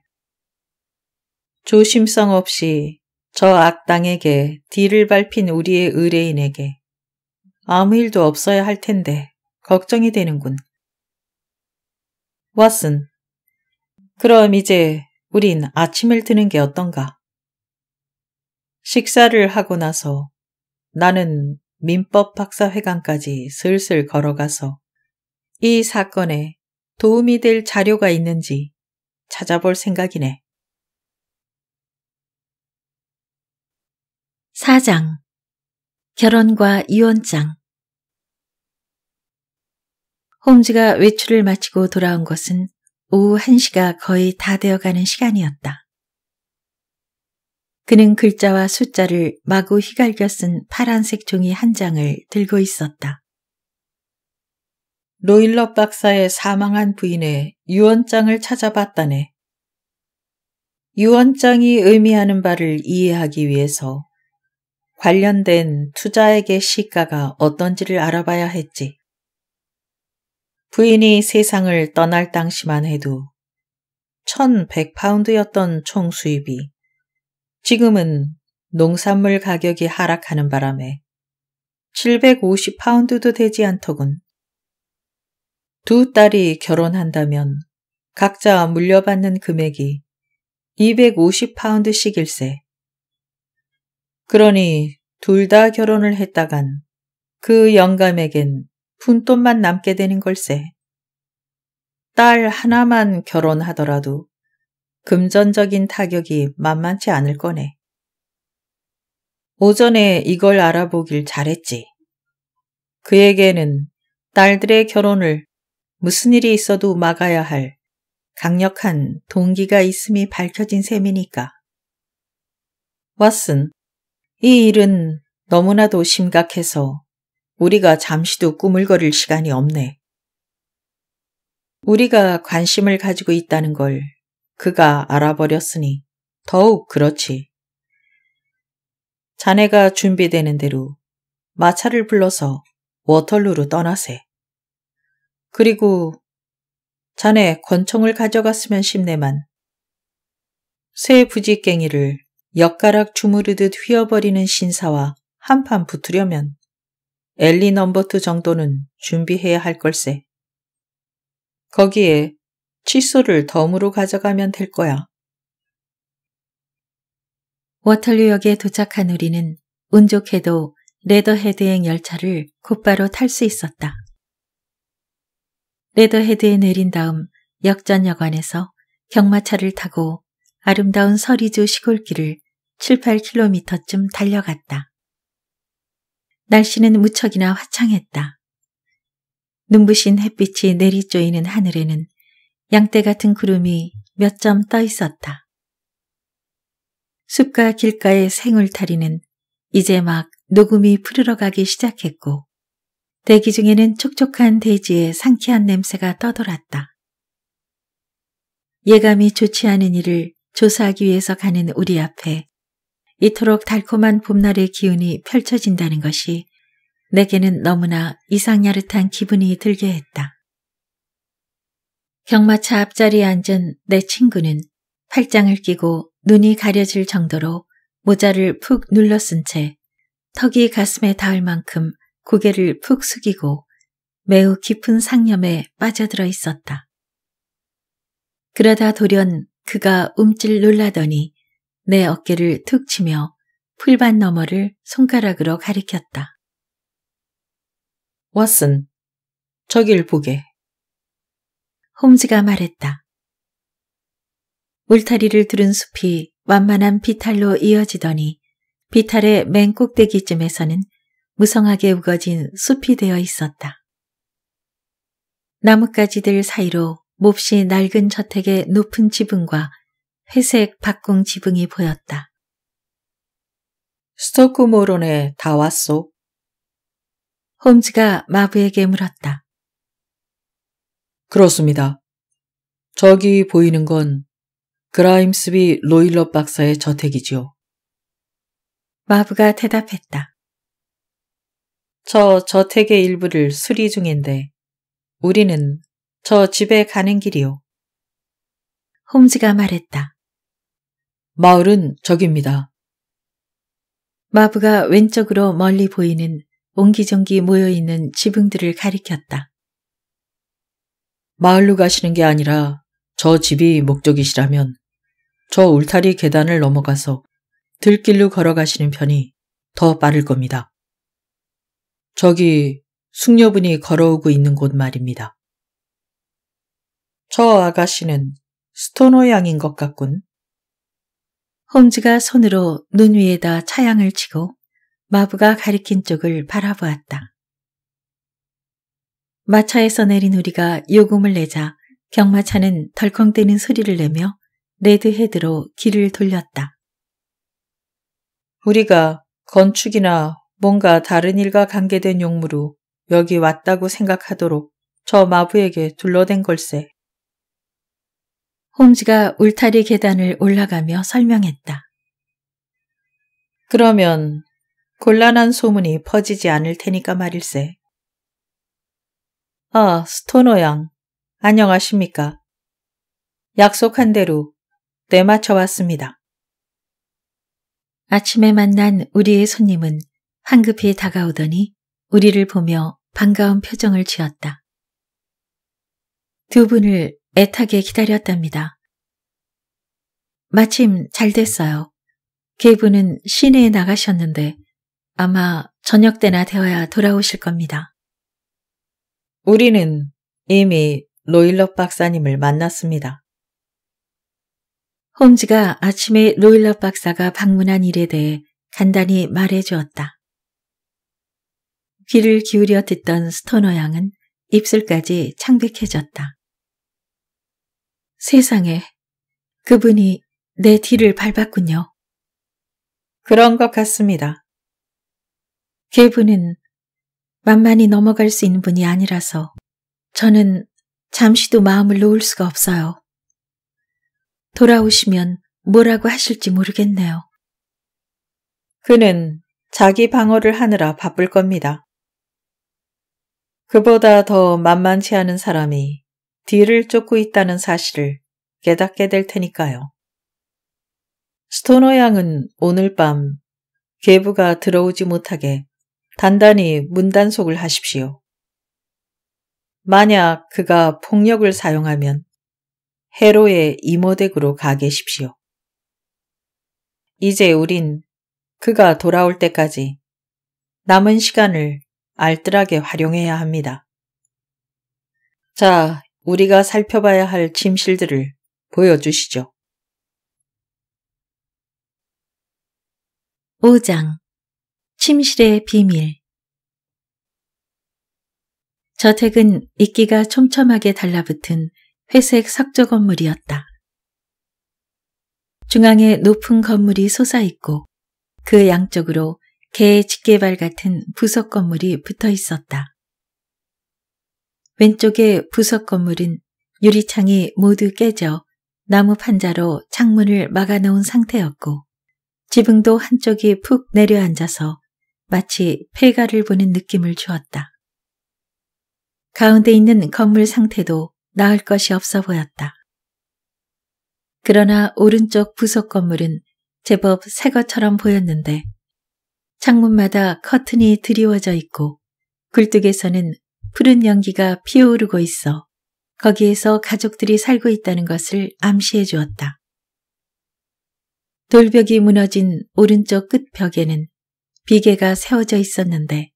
조심성 없이 저 악당에게 뒤를 밟힌 우리의 의뢰인에게 아무 일도 없어야 할 텐데 걱정이 되는군. 왓슨, 그럼 이제 우린 아침을 드는 게 어떤가? 식사를 하고 나서 나는 민법 박사회관까지 슬슬 걸어가서 이 사건에 도움이 될 자료가 있는지 찾아볼 생각이네. 4장 결혼과 이혼장 홈즈가 외출을 마치고 돌아온 것은 오후 1시가 거의 다 되어가는 시간이었다. 그는 글자와 숫자를 마구 휘갈겨 쓴 파란색 종이 한 장을 들고 있었다. 로일러 박사의 사망한 부인의 유언장을 찾아봤다네. 유언장이 의미하는 바를 이해하기 위해서 관련된 투자액의 시가가 어떤지를 알아봐야 했지. 부인이 세상을 떠날 당시만 해도 1100파운드였던 총 수입이 지금은 농산물 가격이 하락하는 바람에 750파운드도 되지 않더군. 두 딸이 결혼한다면 각자 물려받는 금액이 250파운드씩일세. 그러니 둘 다 결혼을 했다간 그 영감에겐 푼돈만 남게 되는 걸세. 딸 하나만 결혼하더라도 금전적인 타격이 만만치 않을 거네. 오전에 이걸 알아보길 잘했지. 그에게는 딸들의 결혼을 무슨 일이 있어도 막아야 할 강력한 동기가 있음이 밝혀진 셈이니까. 왓슨, 이 일은 너무나도 심각해서 우리가 잠시도 꾸물거릴 시간이 없네. 우리가 관심을 가지고 있다는 걸 그가 알아버렸으니 더욱 그렇지. 자네가 준비되는 대로 마차를 불러서 워털루로 떠나세. 그리고 자네 권총을 가져갔으면 싶네만. 새 부지깽이를 엿가락 주무르듯 휘어버리는 신사와 한판 붙으려면 엘리 넘버트 정도는 준비해야 할 걸세. 거기에 칫솔을 덤으로 가져가면 될 거야. 워털류역에 도착한 우리는 운 좋게도 레더헤드행 열차를 곧바로 탈 수 있었다. 레더헤드에 내린 다음 역전역 안에서 경마차를 타고 아름다운 서리주 시골길을 7, 8km쯤 달려갔다. 날씨는 무척이나 화창했다. 눈부신 햇빛이 내리쬐이는 하늘에는 양떼 같은 구름이 몇 점 떠 있었다. 숲과 길가의 생울타리는 이제 막 녹음이 푸르러 가기 시작했고 대기 중에는 촉촉한 돼지의 상쾌한 냄새가 떠돌았다. 예감이 좋지 않은 일을 조사하기 위해서 가는 우리 앞에 이토록 달콤한 봄날의 기운이 펼쳐진다는 것이 내게는 너무나 이상야릇한 기분이 들게 했다. 경마차 앞자리에 앉은 내 친구는 팔짱을 끼고 눈이 가려질 정도로 모자를 푹 눌러 쓴 채 턱이 가슴에 닿을 만큼 고개를 푹 숙이고 매우 깊은 상념에 빠져들어 있었다. 그러다 돌연 그가 움찔 놀라더니 내 어깨를 툭 치며 풀밭 너머를 손가락으로 가리켰다. 왓슨, 저길 보게. 홈즈가 말했다. 울타리를 두른 숲이 완만한 비탈로 이어지더니 비탈의 맨 꼭대기쯤에서는 무성하게 우거진 숲이 되어 있었다. 나뭇가지들 사이로 몹시 낡은 저택의 높은 지붕과 회색 박궁 지붕이 보였다. 스토크모론에 다 왔소? 홈즈가 마부에게 물었다. 그렇습니다. 저기 보이는 건 그라임스비 로일럿 박사의 저택이지요. 마부가 대답했다. 저 저택의 일부를 수리 중인데 우리는 저 집에 가는 길이요. 홈즈가 말했다. 마을은 저깁니다. 마부가 왼쪽으로 멀리 보이는 옹기종기 모여있는 지붕들을 가리켰다. 마을로 가시는 게 아니라 저 집이 목적이시라면 저 울타리 계단을 넘어가서 들길로 걸어가시는 편이 더 빠를 겁니다. 저기 숙녀분이 걸어오고 있는 곳 말입니다. 저 아가씨는 스토노 양인 것 같군. 홈즈가 손으로 눈 위에다 차양을 치고 마부가 가리킨 쪽을 바라보았다. 마차에서 내린 우리가 요금을 내자 경마차는 덜컹대는 소리를 내며 레드헤드로 길을 돌렸다. 우리가 건축이나 뭔가 다른 일과 관계된 용무로 여기 왔다고 생각하도록 저 마부에게 둘러댄 걸세. 홈즈가 울타리 계단을 올라가며 설명했다. 그러면 곤란한 소문이 퍼지지 않을 테니까 말일세. 아, 스토너 양. 안녕하십니까? 약속한 대로 때맞춰 왔습니다. 아침에 만난 우리의 손님은 황급히 다가오더니 우리를 보며 반가운 표정을 지었다. 두 분을 애타게 기다렸답니다. 마침 잘 됐어요. 개부는 시내에 나가셨는데 아마 저녁 때나 되어야 돌아오실 겁니다. 우리는 이미 로일럿 박사님을 만났습니다. 홈즈가 아침에 로일럿 박사가 방문한 일에 대해 간단히 말해 주었다. 귀를 기울여 듣던 스터너 양은 입술까지 창백해졌다. 세상에, 그분이 내 뒤를 밟았군요. 그런 것 같습니다. 그분은 만만히 넘어갈 수 있는 분이 아니라서 저는 잠시도 마음을 놓을 수가 없어요. 돌아오시면 뭐라고 하실지 모르겠네요. 그는 자기 방어를 하느라 바쁠 겁니다. 그보다 더 만만치 않은 사람이 뒤를 쫓고 있다는 사실을 깨닫게 될 테니까요. 스토너 양은 오늘 밤 괴부가 들어오지 못하게 단단히 문단속을 하십시오. 만약 그가 폭력을 사용하면 해로의 이모댁으로 가 계십시오. 이제 우린 그가 돌아올 때까지 남은 시간을 알뜰하게 활용해야 합니다. 자, 우리가 살펴봐야 할 침실들을 보여주시죠. 5장 침실의 비밀 저택은 이끼가 촘촘하게 달라붙은 회색 석조 건물이었다. 중앙에 높은 건물이 솟아있고 그 양쪽으로 개 집게발 같은 부석 건물이 붙어 있었다. 왼쪽의 부석 건물은 유리창이 모두 깨져 나무 판자로 창문을 막아놓은 상태였고 지붕도 한쪽이 푹 내려앉아서 마치 폐가를 보는 느낌을 주었다. 가운데 있는 건물 상태도 나을 것이 없어 보였다. 그러나 오른쪽 부석 건물은 제법 새 것처럼 보였는데 창문마다 커튼이 드리워져 있고 굴뚝에서는 푸른 연기가 피어오르고 있어 거기에서 가족들이 살고 있다는 것을 암시해 주었다. 돌벽이 무너진 오른쪽 끝 벽에는 비계가 세워져 있었는데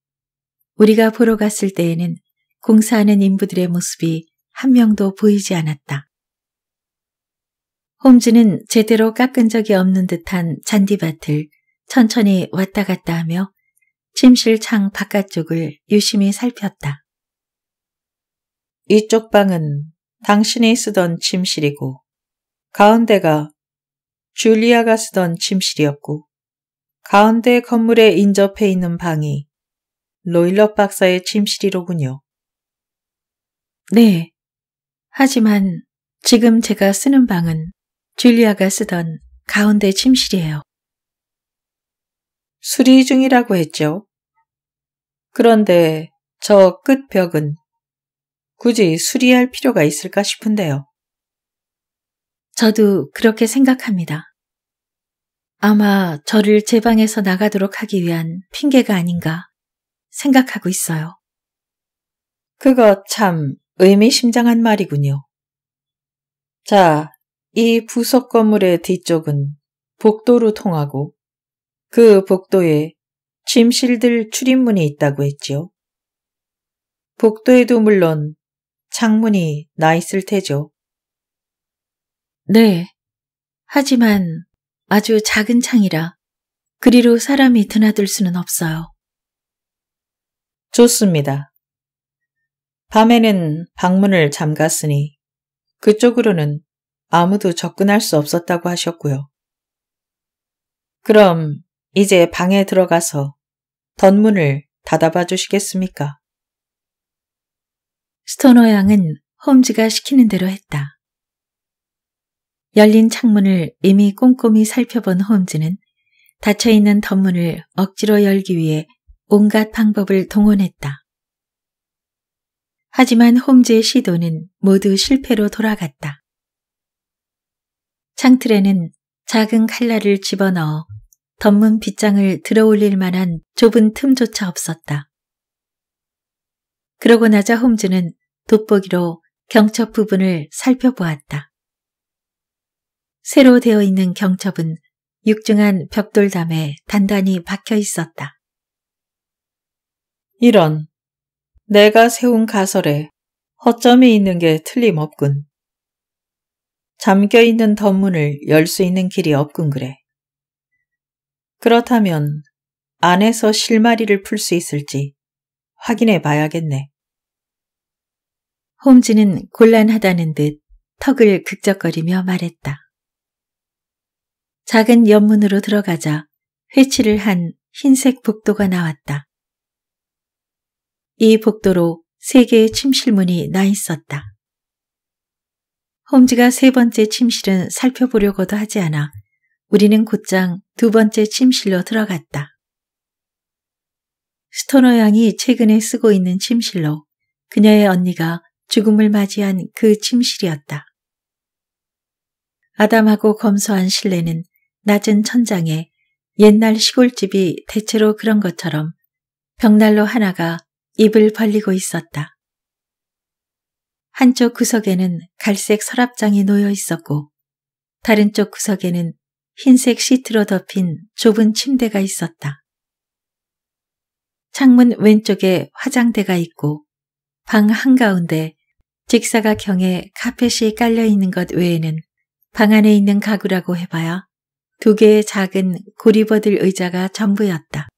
우리가 보러 갔을 때에는 공사하는 인부들의 모습이 한 명도 보이지 않았다. 홈즈는 제대로 깎은 적이 없는 듯한 잔디밭을 천천히 왔다 갔다 하며 침실 창 바깥쪽을 유심히 살폈다. 이쪽 방은 당신이 쓰던 침실이고 가운데가 줄리아가 쓰던 침실이었고 가운데 건물에 인접해 있는 방이 로일럿 박사의 침실이로군요. 네. 하지만 지금 제가 쓰는 방은 줄리아가 쓰던 가운데 침실이에요. 수리 중이라고 했죠. 그런데 저 끝벽은 굳이 수리할 필요가 있을까 싶은데요. 저도 그렇게 생각합니다. 아마 저를 제 방에서 나가도록 하기 위한 핑계가 아닌가 생각하고 있어요. 그거 참 의미심장한 말이군요. 자, 이 부속 건물의 뒤쪽은 복도로 통하고 그 복도에 침실들 출입문이 있다고 했지요. 복도에도 물론 창문이 나 있을 테죠. 네. 하지만 아주 작은 창이라 그리로 사람이 드나들 수는 없어요. 좋습니다. 밤에는 방문을 잠갔으니 그쪽으로는 아무도 접근할 수 없었다고 하셨고요. 그럼 이제 방에 들어가서 덧문을 닫아봐 주시겠습니까? 스토너 양은 홈즈가 시키는 대로 했다. 열린 창문을 이미 꼼꼼히 살펴본 홈즈는 닫혀있는 덧문을 억지로 열기 위해 온갖 방법을 동원했다. 하지만 홈즈의 시도는 모두 실패로 돌아갔다. 창틀에는 작은 칼날을 집어넣어 덧문 빗장을 들어올릴 만한 좁은 틈조차 없었다. 그러고 나자 홈즈는 돋보기로 경첩 부분을 살펴보았다. 새로 되어 있는 경첩은 육중한 벽돌담에 단단히 박혀 있었다. 이런, 내가 세운 가설에 허점이 있는 게 틀림없군. 잠겨있는 덧문을 열 수 있는 길이 없군 그래. 그렇다면 안에서 실마리를 풀 수 있을지 확인해 봐야겠네. 홈즈는 곤란하다는 듯 턱을 극적거리며 말했다. 작은 연문으로 들어가자 회치를 한 흰색 복도가 나왔다. 이 복도로 세 개의 침실문이 나 있었다. 홈즈가 세 번째 침실은 살펴보려고도 하지 않아 우리는 곧장 두 번째 침실로 들어갔다. 스토너 양이 최근에 쓰고 있는 침실로 그녀의 언니가 죽음을 맞이한 그 침실이었다. 아담하고 검소한 실내는 낮은 천장에 옛날 시골집이 대체로 그런 것처럼 벽난로 하나가 입을 벌리고 있었다. 한쪽 구석에는 갈색 서랍장이 놓여 있었고 다른 쪽 구석에는 흰색 시트로 덮인 좁은 침대가 있었다. 창문 왼쪽에 화장대가 있고 방 한가운데 직사각형의 카펫이 깔려있는 것 외에는 방 안에 있는 가구라고 해봐야 두 개의 작은 고리버들 의자가 전부였다.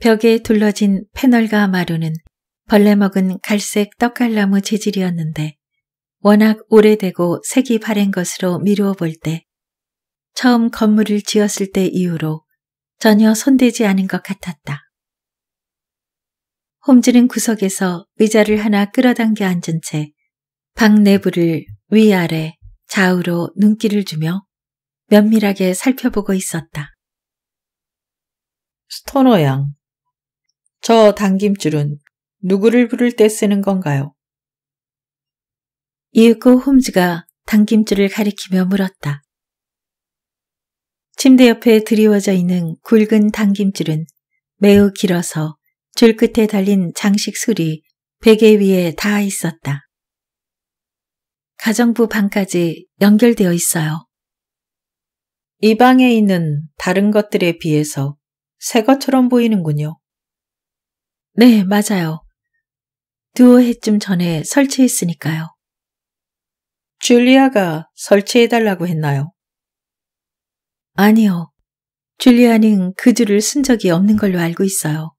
벽에 둘러진 패널과 마루는 벌레 먹은 갈색 떡갈나무 재질이었는데 워낙 오래되고 색이 바랜 것으로 미루어 볼때 처음 건물을 지었을 때 이후로 전혀 손대지 않은 것 같았다. 홈즈는 구석에서 의자를 하나 끌어당겨 앉은 채 방 내부를 위아래 좌우로 눈길을 주며 면밀하게 살펴보고 있었다. 스토너 양, 저 당김줄은 누구를 부를 때 쓰는 건가요? 이윽고 홈즈가 당김줄을 가리키며 물었다. 침대 옆에 드리워져 있는 굵은 당김줄은 매우 길어서 줄 끝에 달린 장식술이 베개 위에 닿아 있었다. 가정부 방까지 연결되어 있어요. 이 방에 있는 다른 것들에 비해서 새 것처럼 보이는군요. 네, 맞아요. 두어 해쯤 전에 설치했으니까요. 줄리아가 설치해달라고 했나요? 아니요. 줄리아는 그 줄을 쓴 적이 없는 걸로 알고 있어요.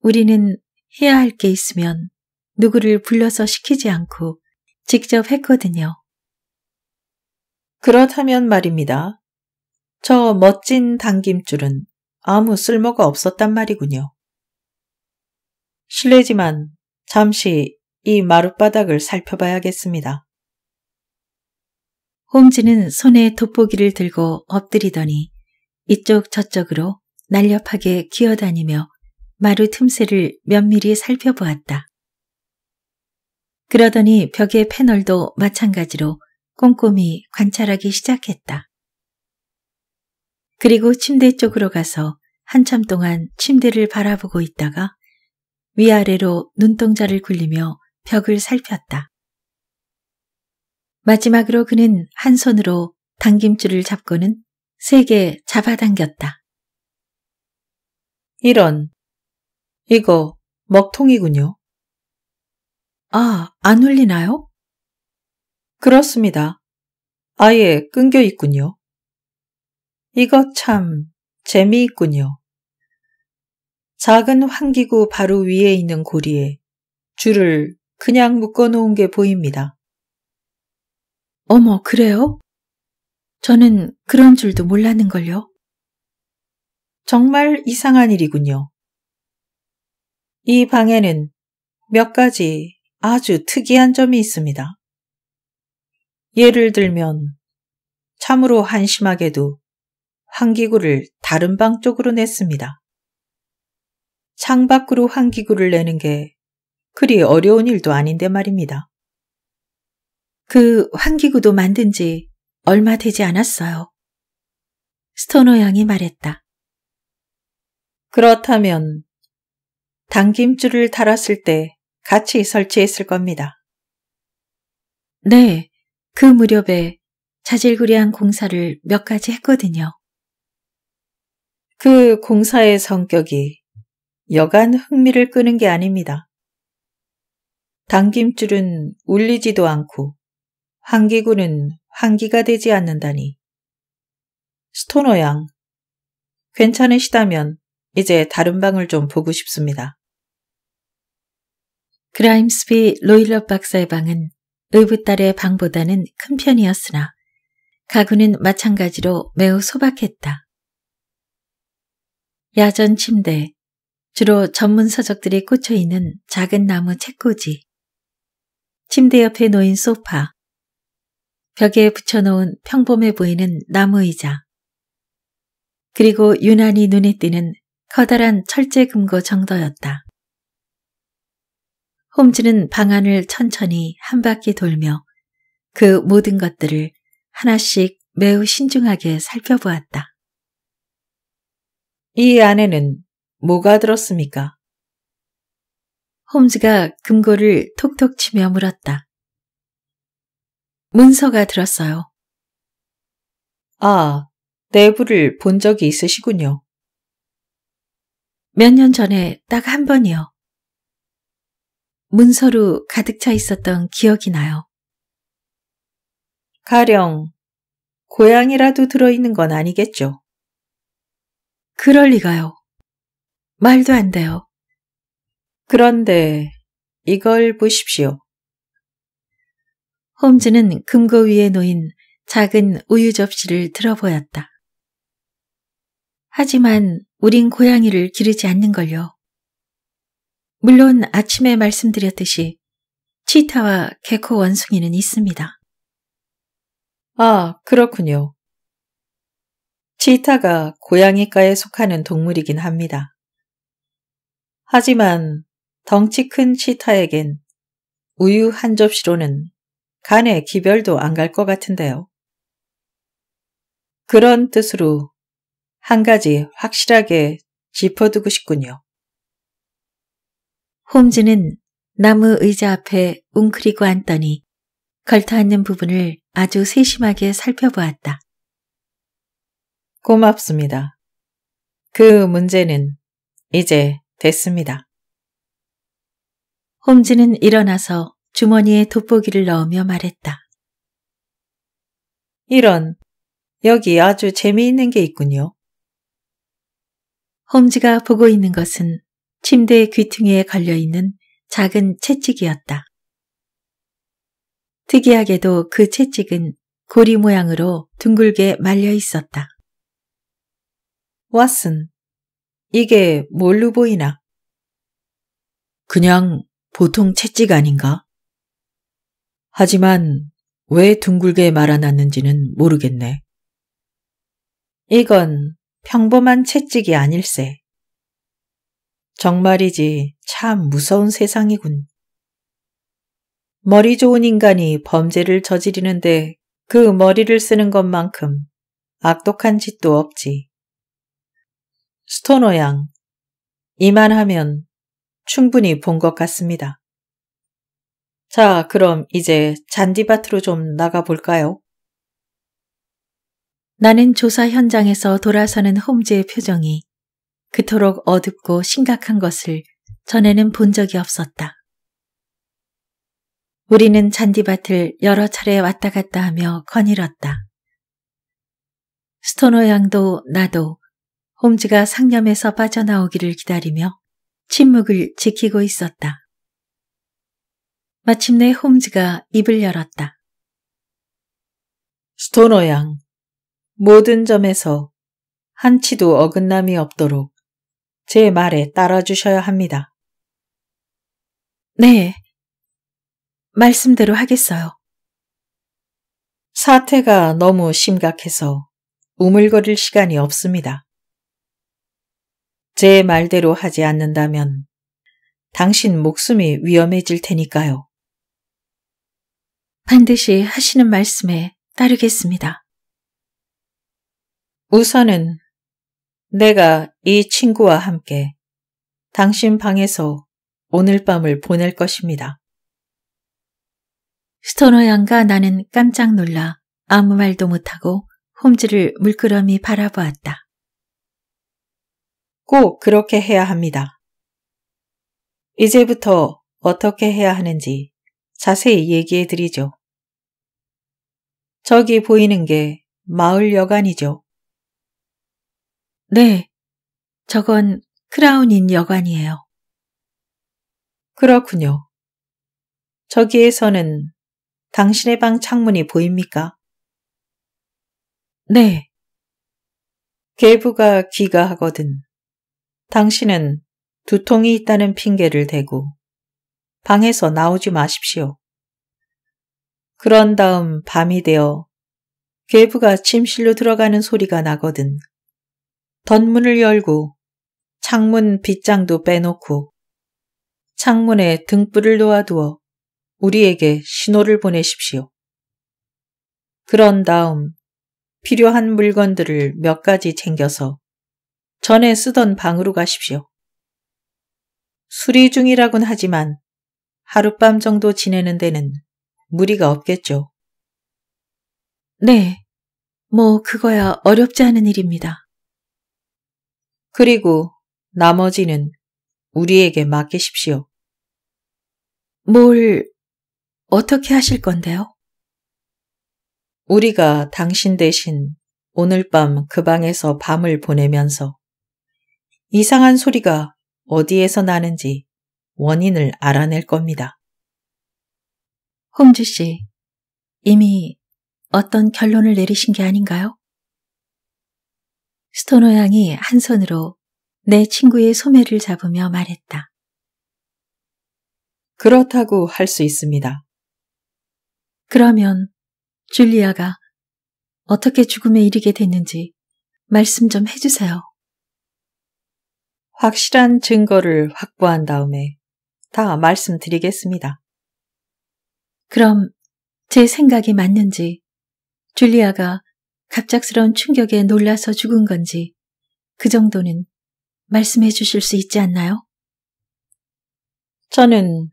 우리는 해야 할 게 있으면 누구를 불러서 시키지 않고 직접 했거든요. 그렇다면 말입니다. 저 멋진 당김줄은 아무 쓸모가 없었단 말이군요. 실례지만 잠시 이 마룻바닥을 살펴봐야겠습니다. 홈즈는 손에 돋보기를 들고 엎드리더니 이쪽 저쪽으로 날렵하게 기어다니며 마루 틈새를 면밀히 살펴보았다. 그러더니 벽의 패널도 마찬가지로 꼼꼼히 관찰하기 시작했다. 그리고 침대 쪽으로 가서 한참 동안 침대를 바라보고 있다가 위아래로 눈동자를 굴리며 벽을 살폈다. 마지막으로 그는 한 손으로 당김줄을 잡고는 세게 잡아당겼다. 이런, 이거 먹통이군요. 아, 안 울리나요? 그렇습니다. 아예 끊겨 있군요. 이거 참 재미있군요. 작은 환기구 바로 위에 있는 고리에 줄을 그냥 묶어 놓은 게 보입니다. 어머, 그래요? 저는 그런 줄도 몰랐는걸요. 정말 이상한 일이군요. 이 방에는 몇 가지 아주 특이한 점이 있습니다. 예를 들면, 참으로 한심하게도 환기구를 다른 방 쪽으로 냈습니다. 창 밖으로 환기구를 내는 게 그리 어려운 일도 아닌데 말입니다. 그 환기구도 만든 지 얼마 되지 않았어요. 스토너 양이 말했다. 그렇다면 당김줄을 달았을 때 같이 설치했을 겁니다. 네, 그 무렵에 자질구레한 공사를 몇 가지 했거든요. 그 공사의 성격이 여간 흥미를 끄는 게 아닙니다. 당김줄은 울리지도 않고 한기구는 환기가 되지 않는다니. 스토너 양, 괜찮으시다면 이제 다른 방을 좀 보고 싶습니다. 그라임스비 로일럿 박사의 방은 의붓딸의 방보다는 큰 편이었으나 가구는 마찬가지로 매우 소박했다. 야전 침대, 주로 전문 서적들이 꽂혀있는 작은 나무 책꽂이, 침대 옆에 놓인 소파, 벽에 붙여놓은 평범해 보이는 나무 의자, 그리고 유난히 눈에 띄는 커다란 철제금고 정도였다. 홈즈는 방안을 천천히 한 바퀴 돌며 그 모든 것들을 하나씩 매우 신중하게 살펴보았다. 이 안에는 뭐가 들었습니까? 홈즈가 금고를 톡톡 치며 물었다. 문서가 들었어요. 아, 내부를 본 적이 있으시군요. 몇 년 전에 딱 한 번이요. 문서로 가득 차 있었던 기억이 나요. 가령 고양이라도 들어있는 건 아니겠죠? 그럴 리가요. 말도 안 돼요. 그런데 이걸 보십시오. 홈즈는 금고 위에 놓인 작은 우유 접시를 들어보였다. 하지만 우린 고양이를 기르지 않는걸요. 물론 아침에 말씀드렸듯이 치타와 개코 원숭이는 있습니다. 아, 그렇군요. 치타가 고양이과에 속하는 동물이긴 합니다. 하지만 덩치 큰 치타에겐 우유 한 접시로는 간에 기별도 안 갈 것 같은데요. 그런 뜻으로 한 가지 확실하게 짚어두고 싶군요. 홈즈는 나무 의자 앞에 웅크리고 앉더니 걸터앉는 부분을 아주 세심하게 살펴보았다. 고맙습니다. 그 문제는 이제 됐습니다. 홈즈는 일어나서 주머니에 돋보기를 넣으며 말했다. 이런, 여기 아주 재미있는 게 있군요. 홈즈가 보고 있는 것은 침대 귀퉁이에 걸려있는 작은 채찍이었다. 특이하게도 그 채찍은 고리 모양으로 둥글게 말려 있었다. 왓슨, 이게 뭘로 보이나? 그냥 보통 채찍 아닌가? 하지만 왜 둥글게 말아놨는지는 모르겠네. 이건 평범한 채찍이 아닐세. 정말이지 참 무서운 세상이군. 머리 좋은 인간이 범죄를 저지르는데 그 머리를 쓰는 것만큼 악독한 짓도 없지. 스토너 양, 이만하면 충분히 본 것 같습니다. 자, 그럼 이제 잔디밭으로 좀 나가볼까요? 나는 조사 현장에서 돌아서는 홈즈의 표정이 그토록 어둡고 심각한 것을 전에는 본 적이 없었다. 우리는 잔디밭을 여러 차례 왔다 갔다 하며 거닐었다. 스토너 양도 나도 홈즈가 상념에서 빠져나오기를 기다리며 침묵을 지키고 있었다. 마침내 홈즈가 입을 열었다. 스토너 양, 모든 점에서 한치도 어긋남이 없도록 제 말에 따라주셔야 합니다. 네, 말씀대로 하겠어요. 사태가 너무 심각해서 우물거릴 시간이 없습니다. 제 말대로 하지 않는다면 당신 목숨이 위험해질 테니까요. 반드시 하시는 말씀에 따르겠습니다. 우선은 내가 이 친구와 함께 당신 방에서 오늘 밤을 보낼 것입니다. 스토너 양과 나는 깜짝 놀라 아무 말도 못하고 홈즈를 물끄러미 바라보았다. 꼭 그렇게 해야 합니다. 이제부터 어떻게 해야 하는지 자세히 얘기해 드리죠. 저기 보이는 게 마을 여관이죠. 네, 저건 크라운인 여관이에요. 그렇군요. 저기에서는 당신의 방 창문이 보입니까? 네. 계부가 귀가하거든. 당신은 두통이 있다는 핑계를 대고 방에서 나오지 마십시오. 그런 다음 밤이 되어 괴부가 침실로 들어가는 소리가 나거든. 덧문을 열고 창문 빗장도 빼놓고 창문에 등불을 놓아두어 우리에게 신호를 보내십시오. 그런 다음 필요한 물건들을 몇 가지 챙겨서 전에 쓰던 방으로 가십시오. 수리 중이라곤 하지만 하룻밤 정도 지내는 데는 무리가 없겠죠. 네, 뭐 그거야 어렵지 않은 일입니다. 그리고 나머지는 우리에게 맡기십시오. 뭘 어떻게 하실 건데요? 우리가 당신 대신 오늘 밤 그 방에서 밤을 보내면서 이상한 소리가 어디에서 나는지 원인을 알아낼 겁니다. 홍주 씨, 이미 어떤 결론을 내리신 게 아닌가요? 스토노 양이 한 손으로 내 친구의 소매를 잡으며 말했다. 그렇다고 할 수 있습니다. 그러면 줄리아가 어떻게 죽음에 이르게 됐는지 말씀 좀 해주세요. 확실한 증거를 확보한 다음에 다 말씀드리겠습니다. 그럼 제 생각이 맞는지, 줄리아가 갑작스러운 충격에 놀라서 죽은 건지, 그 정도는 말씀해 주실 수 있지 않나요? 저는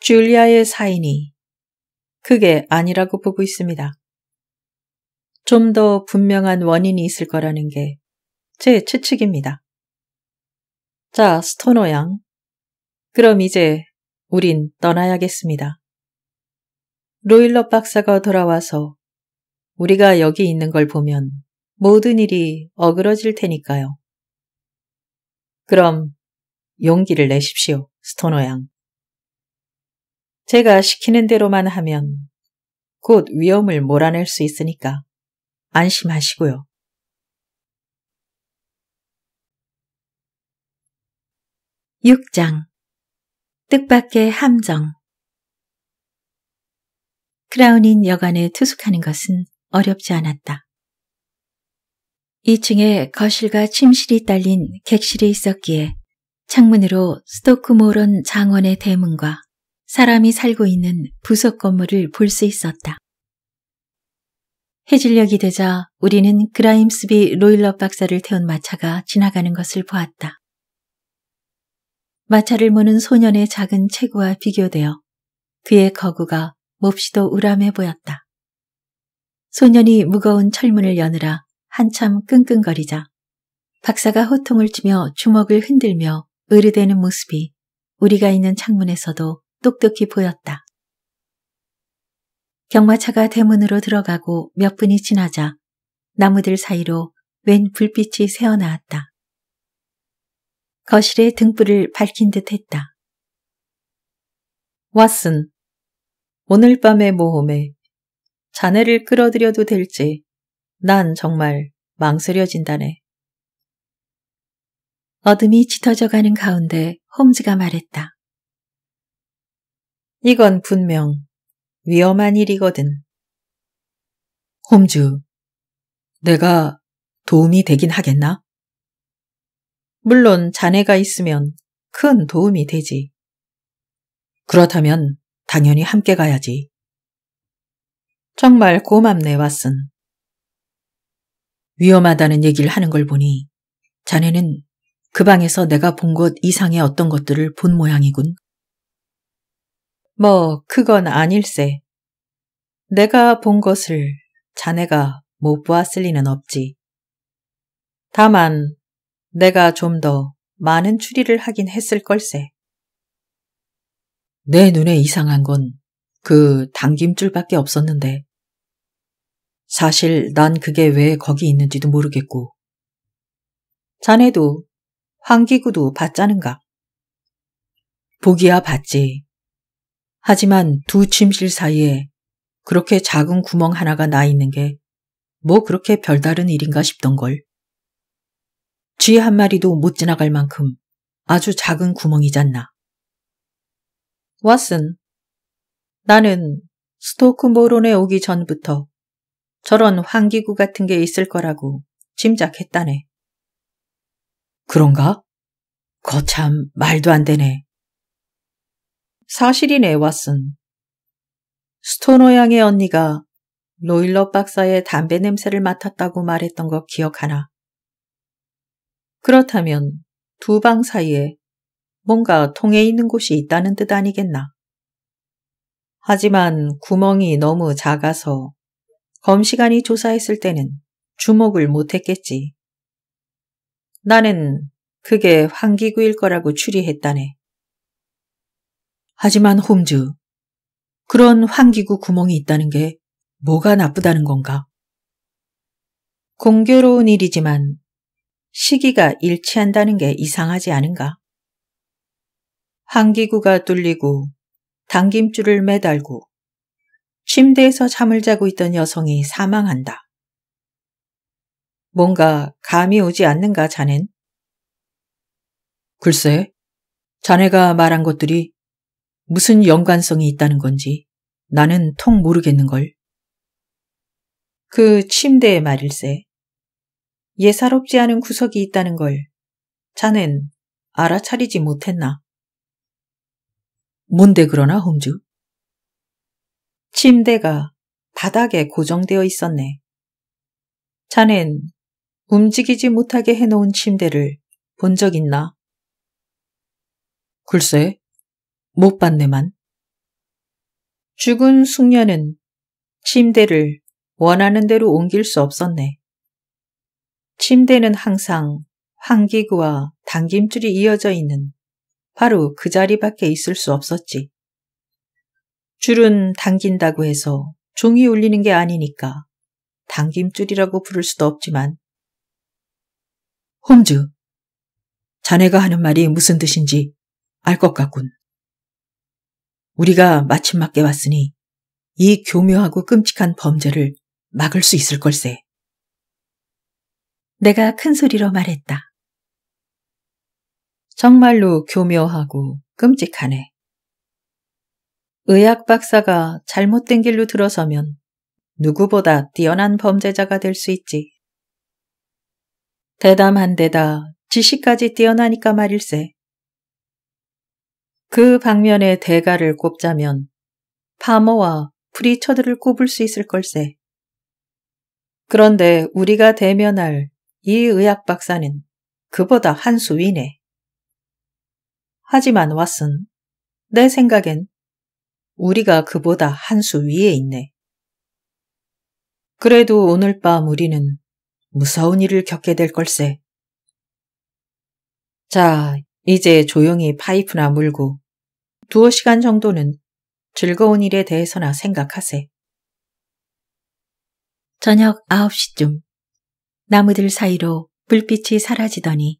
줄리아의 사인이 그게 아니라고 보고 있습니다. 좀 더 분명한 원인이 있을 거라는 게 제 추측입니다. 자, 스토노 양. 그럼 이제 우린 떠나야겠습니다. 로일러 박사가 돌아와서 우리가 여기 있는 걸 보면 모든 일이 어그러질 테니까요. 그럼 용기를 내십시오, 스토너 양. 제가 시키는 대로만 하면 곧 위험을 몰아낼 수 있으니까 안심하시고요. 6장 뜻밖의 함정 크라운인 여관에 투숙하는 것은 어렵지 않았다. 2층에 거실과 침실이 딸린 객실이 있었기에 창문으로 스토크모런 장원의 대문과 사람이 살고 있는 부속 건물을 볼 수 있었다. 해질녘이 되자 우리는 그라임스비 로일러 박사를 태운 마차가 지나가는 것을 보았다. 마차를 모는 소년의 작은 체구와 비교되어 그의 거구가 몹시도 우람해 보였다. 소년이 무거운 철문을 여느라 한참 끙끙거리자 박사가 호통을 치며 주먹을 흔들며 으르대는 모습이 우리가 있는 창문에서도 똑똑히 보였다. 경마차가 대문으로 들어가고 몇 분이 지나자 나무들 사이로 웬 불빛이 새어나왔다. 거실의 등불을 밝힌 듯 했다. 왓슨, 오늘 밤의 모험에 자네를 끌어들여도 될지 난 정말 망설여진다네. 어둠이 짙어져 가는 가운데 홈즈가 말했다. 이건 분명 위험한 일이거든. 홈즈, 내가 도움이 되긴 하겠나? 물론 자네가 있으면 큰 도움이 되지. 그렇다면 당연히 함께 가야지. 정말 고맙네, 왓슨. 위험하다는 얘기를 하는 걸 보니 자네는 그 방에서 내가 본 것 이상의 어떤 것들을 본 모양이군. 뭐, 그건 아닐세. 내가 본 것을 자네가 못 보았을 리는 없지. 다만 내가 좀 더 많은 추리를 하긴 했을 걸세. 내 눈에 이상한 건 그 당김줄밖에 없었는데 사실 난 그게 왜 거기 있는지도 모르겠고 자네도 환기구도 봤자는가? 보기야 봤지. 하지만 두 침실 사이에 그렇게 작은 구멍 하나가 나 있는 게 뭐 그렇게 별다른 일인가 싶던걸. 쥐한 마리도 못 지나갈 만큼 아주 작은 구멍이잤나 왓슨, 나는 스토크 모론에 오기 전부터 저런 환기구 같은 게 있을 거라고 짐작했다네. 그런가? 거 참 말도 안 되네. 사실이네, 왓슨. 스토너 양의 언니가 로일러 박사의 담배 냄새를 맡았다고 말했던 거 기억하나? 그렇다면 두 방 사이에 뭔가 통해 있는 곳이 있다는 뜻 아니겠나? 하지만 구멍이 너무 작아서 검시관이 조사했을 때는 주목을 못했겠지. 나는 그게 환기구일 거라고 추리했다네. 하지만 홈즈, 그런 환기구 구멍이 있다는 게 뭐가 나쁘다는 건가? 공교로운 일이지만 시기가 일치한다는 게 이상하지 않은가? 환기구가 뚫리고 당김줄을 매달고 침대에서 잠을 자고 있던 여성이 사망한다. 뭔가 감이 오지 않는가 자넨? 글쎄, 자네가 말한 것들이 무슨 연관성이 있다는 건지 나는 통 모르겠는걸. 그 침대의 말일세. 예사롭지 않은 구석이 있다는 걸 자넨 알아차리지 못했나. 뭔데 그러나 홈즈? 침대가 바닥에 고정되어 있었네. 자넨 움직이지 못하게 해놓은 침대를 본 적 있나? 글쎄, 못 봤네만. 죽은 숙녀는 침대를 원하는 대로 옮길 수 없었네. 침대는 항상 환기구와 당김줄이 이어져 있는 바로 그 자리밖에 있을 수 없었지. 줄은 당긴다고 해서 종이 울리는 게 아니니까 당김줄이라고 부를 수도 없지만 홈즈, 자네가 하는 말이 무슨 뜻인지 알 것 같군. 우리가 마침 맞게 왔으니 이 교묘하고 끔찍한 범죄를 막을 수 있을 걸세. 내가 큰 소리로 말했다. 정말로 교묘하고 끔찍하네. 의학 박사가 잘못된 길로 들어서면 누구보다 뛰어난 범죄자가 될 수 있지. 대담한 데다 지식까지 뛰어나니까 말일세. 그 방면의 대가를 꼽자면 파머와 프리처드를 꼽을 수 있을 걸세. 그런데 우리가 대면할 이 의학 박사는 그보다 한 수 위네. 하지만 왓슨, 내 생각엔 우리가 그보다 한 수 위에 있네. 그래도 오늘 밤 우리는 무서운 일을 겪게 될 걸세. 자, 이제 조용히 파이프나 물고 두어 시간 정도는 즐거운 일에 대해서나 생각하세. 저녁 9시쯤 나무들 사이로 불빛이 사라지더니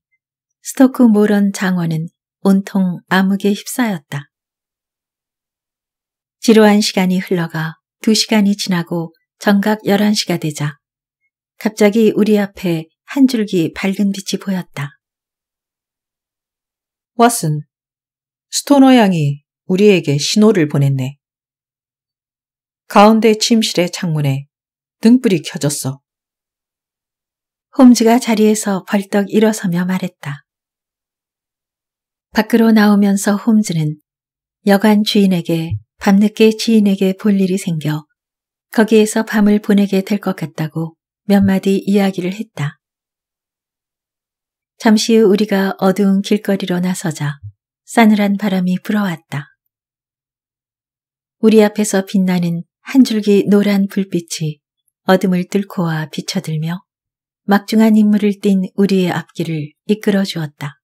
스토크 모런 장원은 온통 암흑에 휩싸였다. 지루한 시간이 흘러가 두시간이 지나고 정각 11시가 되자 갑자기 우리 앞에 한 줄기 밝은 빛이 보였다. 왓슨, 스토너 양이 우리에게 신호를 보냈네. 가운데 침실의 창문에 등불이 켜졌어. 홈즈가 자리에서 벌떡 일어서며 말했다. 밖으로 나오면서 홈즈는 여관 주인에게 밤늦게 지인에게 볼 일이 생겨 거기에서 밤을 보내게 될 것 같다고 몇 마디 이야기를 했다. 잠시 후 우리가 어두운 길거리로 나서자 싸늘한 바람이 불어왔다. 우리 앞에서 빛나는 한 줄기 노란 불빛이 어둠을 뚫고와 비쳐들며 막중한 인물을 띤 우리의 앞길을 이끌어 주었다.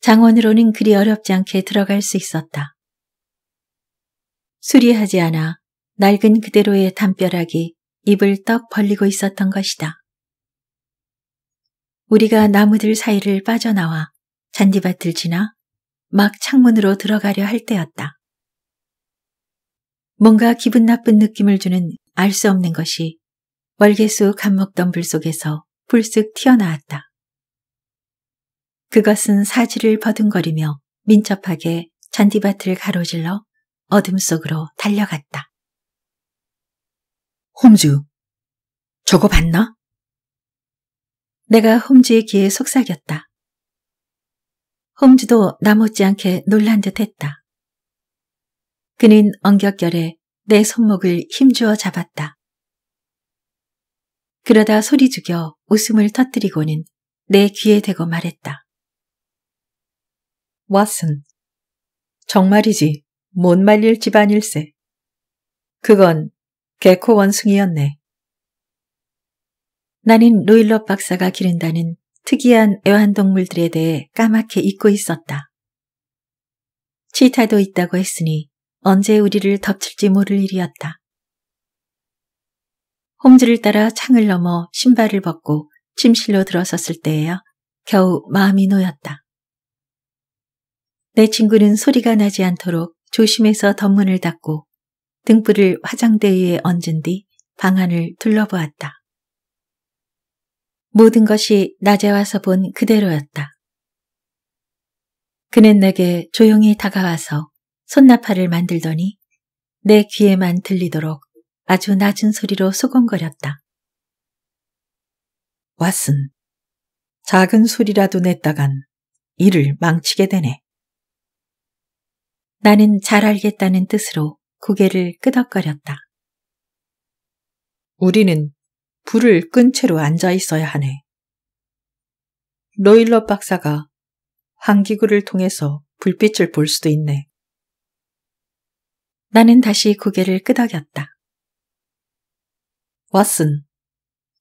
장원으로는 그리 어렵지 않게 들어갈 수 있었다. 수리하지 않아 낡은 그대로의 담벼락이 입을 떡 벌리고 있었던 것이다. 우리가 나무들 사이를 빠져나와 잔디밭을 지나 막 창문으로 들어가려 할 때였다. 뭔가 기분 나쁜 느낌을 주는 알 수 없는 것이 월계수 감먹던 불 속에서 불쑥 튀어나왔다. 그것은 사지를 버둥거리며 민첩하게 잔디밭을 가로질러 어둠 속으로 달려갔다. 홈즈, 저거 봤나? 내가 홈즈의 귀에 속삭였다. 홈즈도 나 못지않게 놀란 듯 했다. 그는 엉격결에 내 손목을 힘주어 잡았다. 그러다 소리 죽여 웃음을 터뜨리고는 내 귀에 대고 말했다. 왓슨, 정말이지 못 말릴 집안일세. 그건 개코 원숭이였네. 나는 로일럿 박사가 기른다는 특이한 애완동물들에 대해 까맣게 잊고 있었다. 치타도 있다고 했으니 언제 우리를 덮칠지 모를 일이었다. 홈즈를 따라 창을 넘어 신발을 벗고 침실로 들어섰을 때에야 겨우 마음이 놓였다. 내 친구는 소리가 나지 않도록 조심해서 덧문을 닫고 등불을 화장대 위에 얹은 뒤 방안을 둘러보았다. 모든 것이 낮에 와서 본 그대로였다. 그는 내게 조용히 다가와서 손나팔을 만들더니 내 귀에만 들리도록 아주 낮은 소리로 소곤거렸다. 왓슨, 작은 소리라도 냈다간 일을 망치게 되네. 나는 잘 알겠다는 뜻으로 고개를 끄덕거렸다. 우리는 불을 끈 채로 앉아 있어야 하네. 로일러 박사가 환기구를 통해서 불빛을 볼 수도 있네. 나는 다시 고개를 끄덕였다. 왓슨,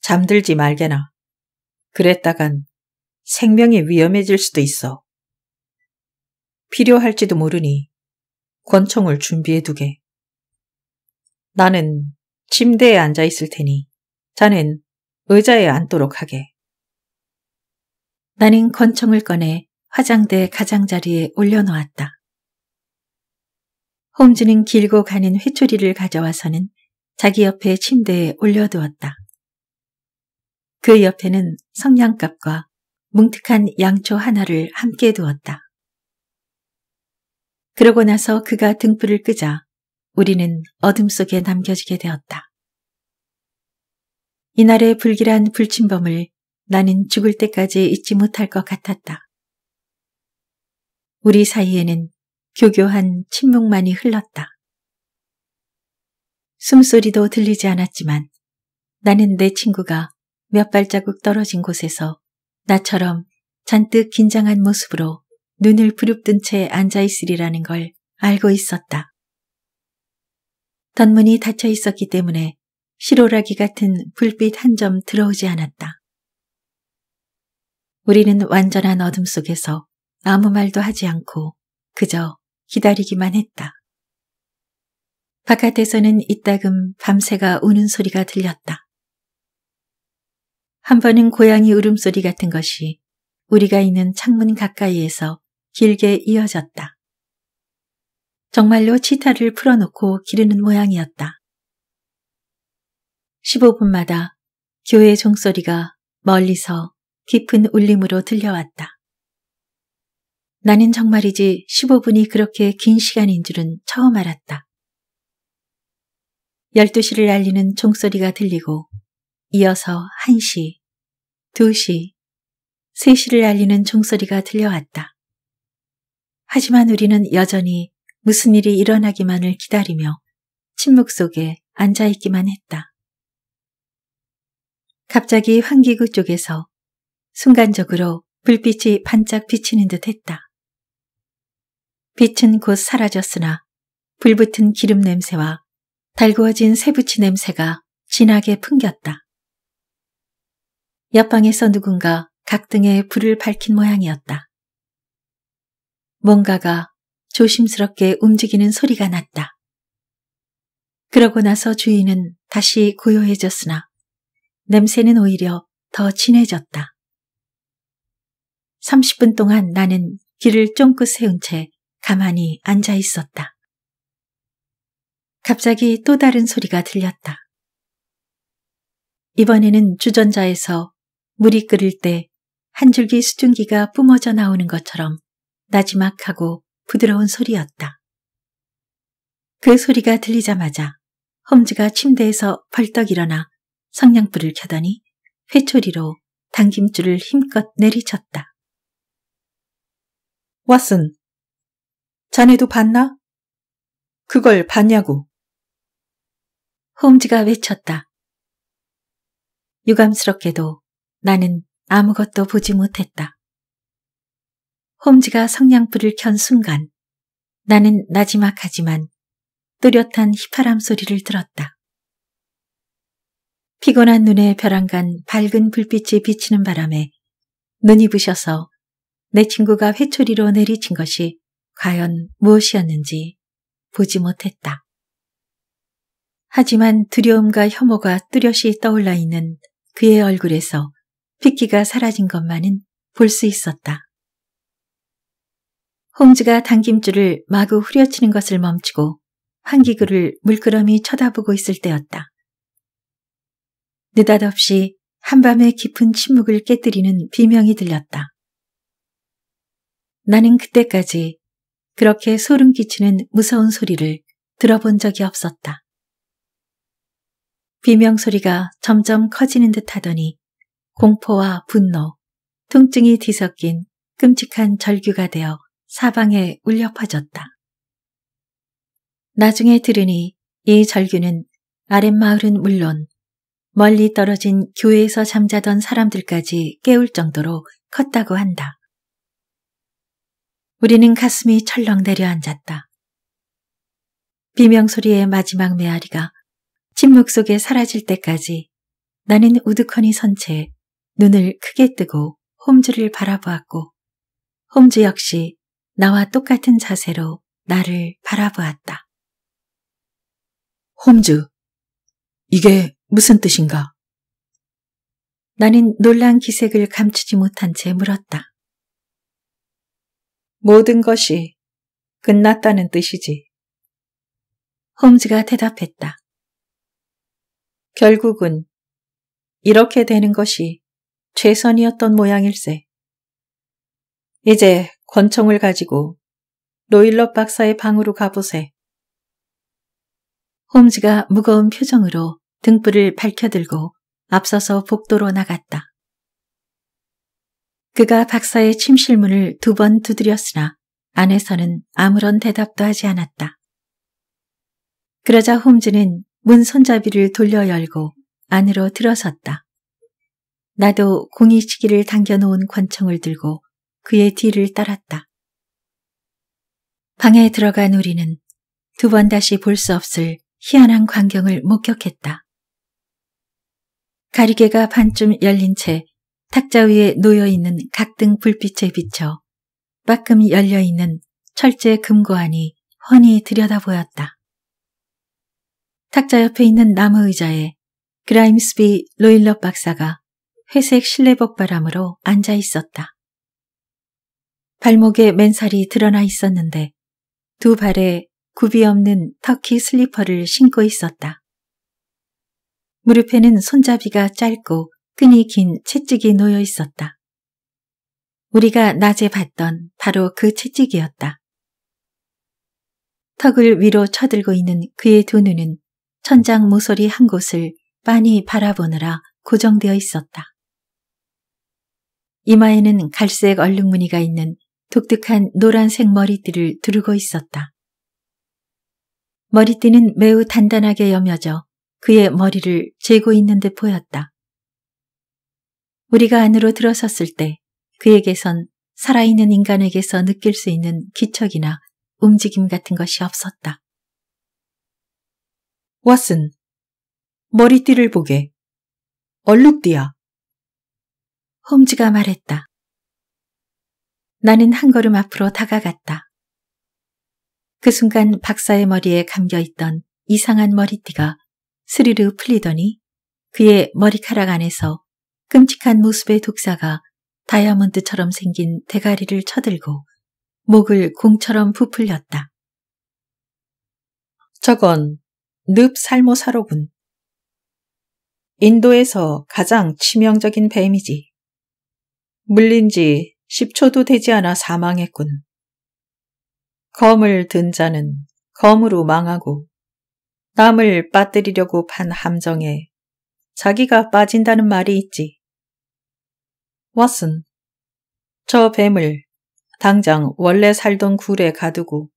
잠들지 말게나. 그랬다간 생명이 위험해질 수도 있어. 필요할지도 모르니 권총을 준비해두게. 나는 침대에 앉아 있을 테니 자는 의자에 앉도록 하게. 나는 권총을 꺼내 화장대 가장자리에 올려놓았다. 홈즈는 길고 가는 회초리를 가져와서는 자기 옆에 침대에 올려두었다. 그 옆에는 성냥갑과 뭉툭한 양초 하나를 함께 두었다. 그러고 나서 그가 등불을 끄자 우리는 어둠 속에 남겨지게 되었다. 이날의 불길한 불침범을 나는 죽을 때까지 잊지 못할 것 같았다. 우리 사이에는 교교한 침묵만이 흘렀다. 숨소리도 들리지 않았지만 나는 내 친구가 몇 발자국 떨어진 곳에서 나처럼 잔뜩 긴장한 모습으로 눈을 부릅뜬 채 앉아있으리라는 걸 알고 있었다. 덧문이 닫혀 있었기 때문에 시로라기 같은 불빛 한 점 들어오지 않았다. 우리는 완전한 어둠 속에서 아무 말도 하지 않고 그저 기다리기만 했다. 바깥에서는 이따금 밤새가 우는 소리가 들렸다. 한 번은 고양이 울음소리 같은 것이 우리가 있는 창문 가까이에서 길게 이어졌다. 정말로 치타를 풀어놓고 기르는 모양이었다. 15분마다 교회 종소리가 멀리서 깊은 울림으로 들려왔다. 나는 정말이지 15분이 그렇게 긴 시간인 줄은 처음 알았다. 12시를 알리는 종소리가 들리고 이어서 1시, 2시, 3시를 알리는 종소리가 들려왔다. 하지만 우리는 여전히 무슨 일이 일어나기만을 기다리며 침묵 속에 앉아있기만 했다. 갑자기 환기구 쪽에서 순간적으로 불빛이 반짝 비치는 듯 했다. 빛은 곧 사라졌으나 불붙은 기름 냄새와 달구어진 새부치 냄새가 진하게 풍겼다. 옆방에서 누군가 각등에 불을 밝힌 모양이었다. 뭔가가 조심스럽게 움직이는 소리가 났다. 그러고 나서 주인은 다시 고요해졌으나 냄새는 오히려 더 진해졌다. 30분 동안 나는 길을 쫑긋 세운 채 가만히 앉아 있었다. 갑자기 또 다른 소리가 들렸다. 이번에는 주전자에서 물이 끓을 때 한 줄기 수증기가 뿜어져 나오는 것처럼 나지막하고 부드러운 소리였다. 그 소리가 들리자마자 홈즈가 침대에서 벌떡 일어나 성냥불을 켜더니 회초리로 당김줄을 힘껏 내리쳤다. 왓슨, 자네도 봤나? 그걸 봤냐고. 홈즈가 외쳤다. 유감스럽게도 나는 아무것도 보지 못했다. 홈즈가 성냥불을 켠 순간 나는 나지막하지만 뚜렷한 휘파람 소리를 들었다. 피곤한 눈에 벼랑간 밝은 불빛이 비치는 바람에 눈이 부셔서 내 친구가 회초리로 내리친 것이 과연 무엇이었는지 보지 못했다. 하지만 두려움과 혐오가 뚜렷이 떠올라 있는 그의 얼굴에서 핏기가 사라진 것만은 볼 수 있었다. 홍즈가 당김줄을 마구 후려치는 것을 멈추고 환기구를 물끄러미 쳐다보고 있을 때였다. 느닷없이 한밤의 깊은 침묵을 깨뜨리는 비명이 들렸다. 나는 그때까지 그렇게 소름 끼치는 무서운 소리를 들어본 적이 없었다. 비명소리가 점점 커지는 듯 하더니 공포와 분노, 통증이 뒤섞인 끔찍한 절규가 되어 사방에 울려 퍼졌다. 나중에 들으니 이 절규는 아랫마을은 물론 멀리 떨어진 교회에서 잠자던 사람들까지 깨울 정도로 컸다고 한다. 우리는 가슴이 철렁 내려앉았다. 비명소리의 마지막 메아리가 침묵 속에 사라질 때까지 나는 우드커니선 채 눈을 크게 뜨고 홈즈를 바라보았고 홈즈 역시 나와 똑같은 자세로 나를 바라보았다. 홈즈, 이게 무슨 뜻인가? 나는 놀란 기색을 감추지 못한 채 물었다. 모든 것이 끝났다는 뜻이지. 홈즈가 대답했다. 결국은 이렇게 되는 것이 최선이었던 모양일세. 이제 권총을 가지고 로일럿 박사의 방으로 가보세. 홈즈가 무거운 표정으로 등불을 밝혀들고 앞서서 복도로 나갔다. 그가 박사의 침실문을 두 번 두드렸으나 안에서는 아무런 대답도 하지 않았다. 그러자 홈즈는 문 손잡이를 돌려 열고 안으로 들어섰다. 나도 공이치기를 당겨놓은 권총을 들고 그의 뒤를 따랐다. 방에 들어간 우리는 두 번 다시 볼 수 없을 희한한 광경을 목격했다. 가리개가 반쯤 열린 채 탁자 위에 놓여있는 각등 불빛에 비쳐 빠끔 열려있는 철제 금고안이 훤히 들여다보였다. 탁자 옆에 있는 나무 의자에 그라임스비 로일럿 박사가 회색 실내복 바람으로 앉아 있었다. 발목에 맨살이 드러나 있었는데 두 발에 굽이 없는 터키 슬리퍼를 신고 있었다. 무릎에는 손잡이가 짧고 끈이 긴 채찍이 놓여 있었다. 우리가 낮에 봤던 바로 그 채찍이었다. 턱을 위로 쳐들고 있는 그의 두 눈은 천장 모서리 한 곳을 빤히 바라보느라 고정되어 있었다. 이마에는 갈색 얼룩무늬가 있는 독특한 노란색 머리띠를 두르고 있었다. 머리띠는 매우 단단하게 여며져 그의 머리를 재고 있는 듯 보였다. 우리가 안으로 들어섰을 때 그에게선 살아있는 인간에게서 느낄 수 있는 기척이나 움직임 같은 것이 없었다. 왓슨, 머리띠를 보게. 얼룩띠야. 홈즈가 말했다. 나는 한 걸음 앞으로 다가갔다. 그 순간 박사의 머리에 감겨있던 이상한 머리띠가 스르르 풀리더니 그의 머리카락 안에서 끔찍한 모습의 독사가 다이아몬드처럼 생긴 대가리를 쳐들고 목을 공처럼 부풀렸다. 저건 늪살모사로군. 인도에서 가장 치명적인 뱀이지. 물린 지 10초도 되지 않아 사망했군. 검을 든 자는 검으로 망하고 남을 빠뜨리려고 판 함정에 자기가 빠진다는 말이 있지. 왓슨, 저 뱀을 당장 원래 살던 굴에 가두고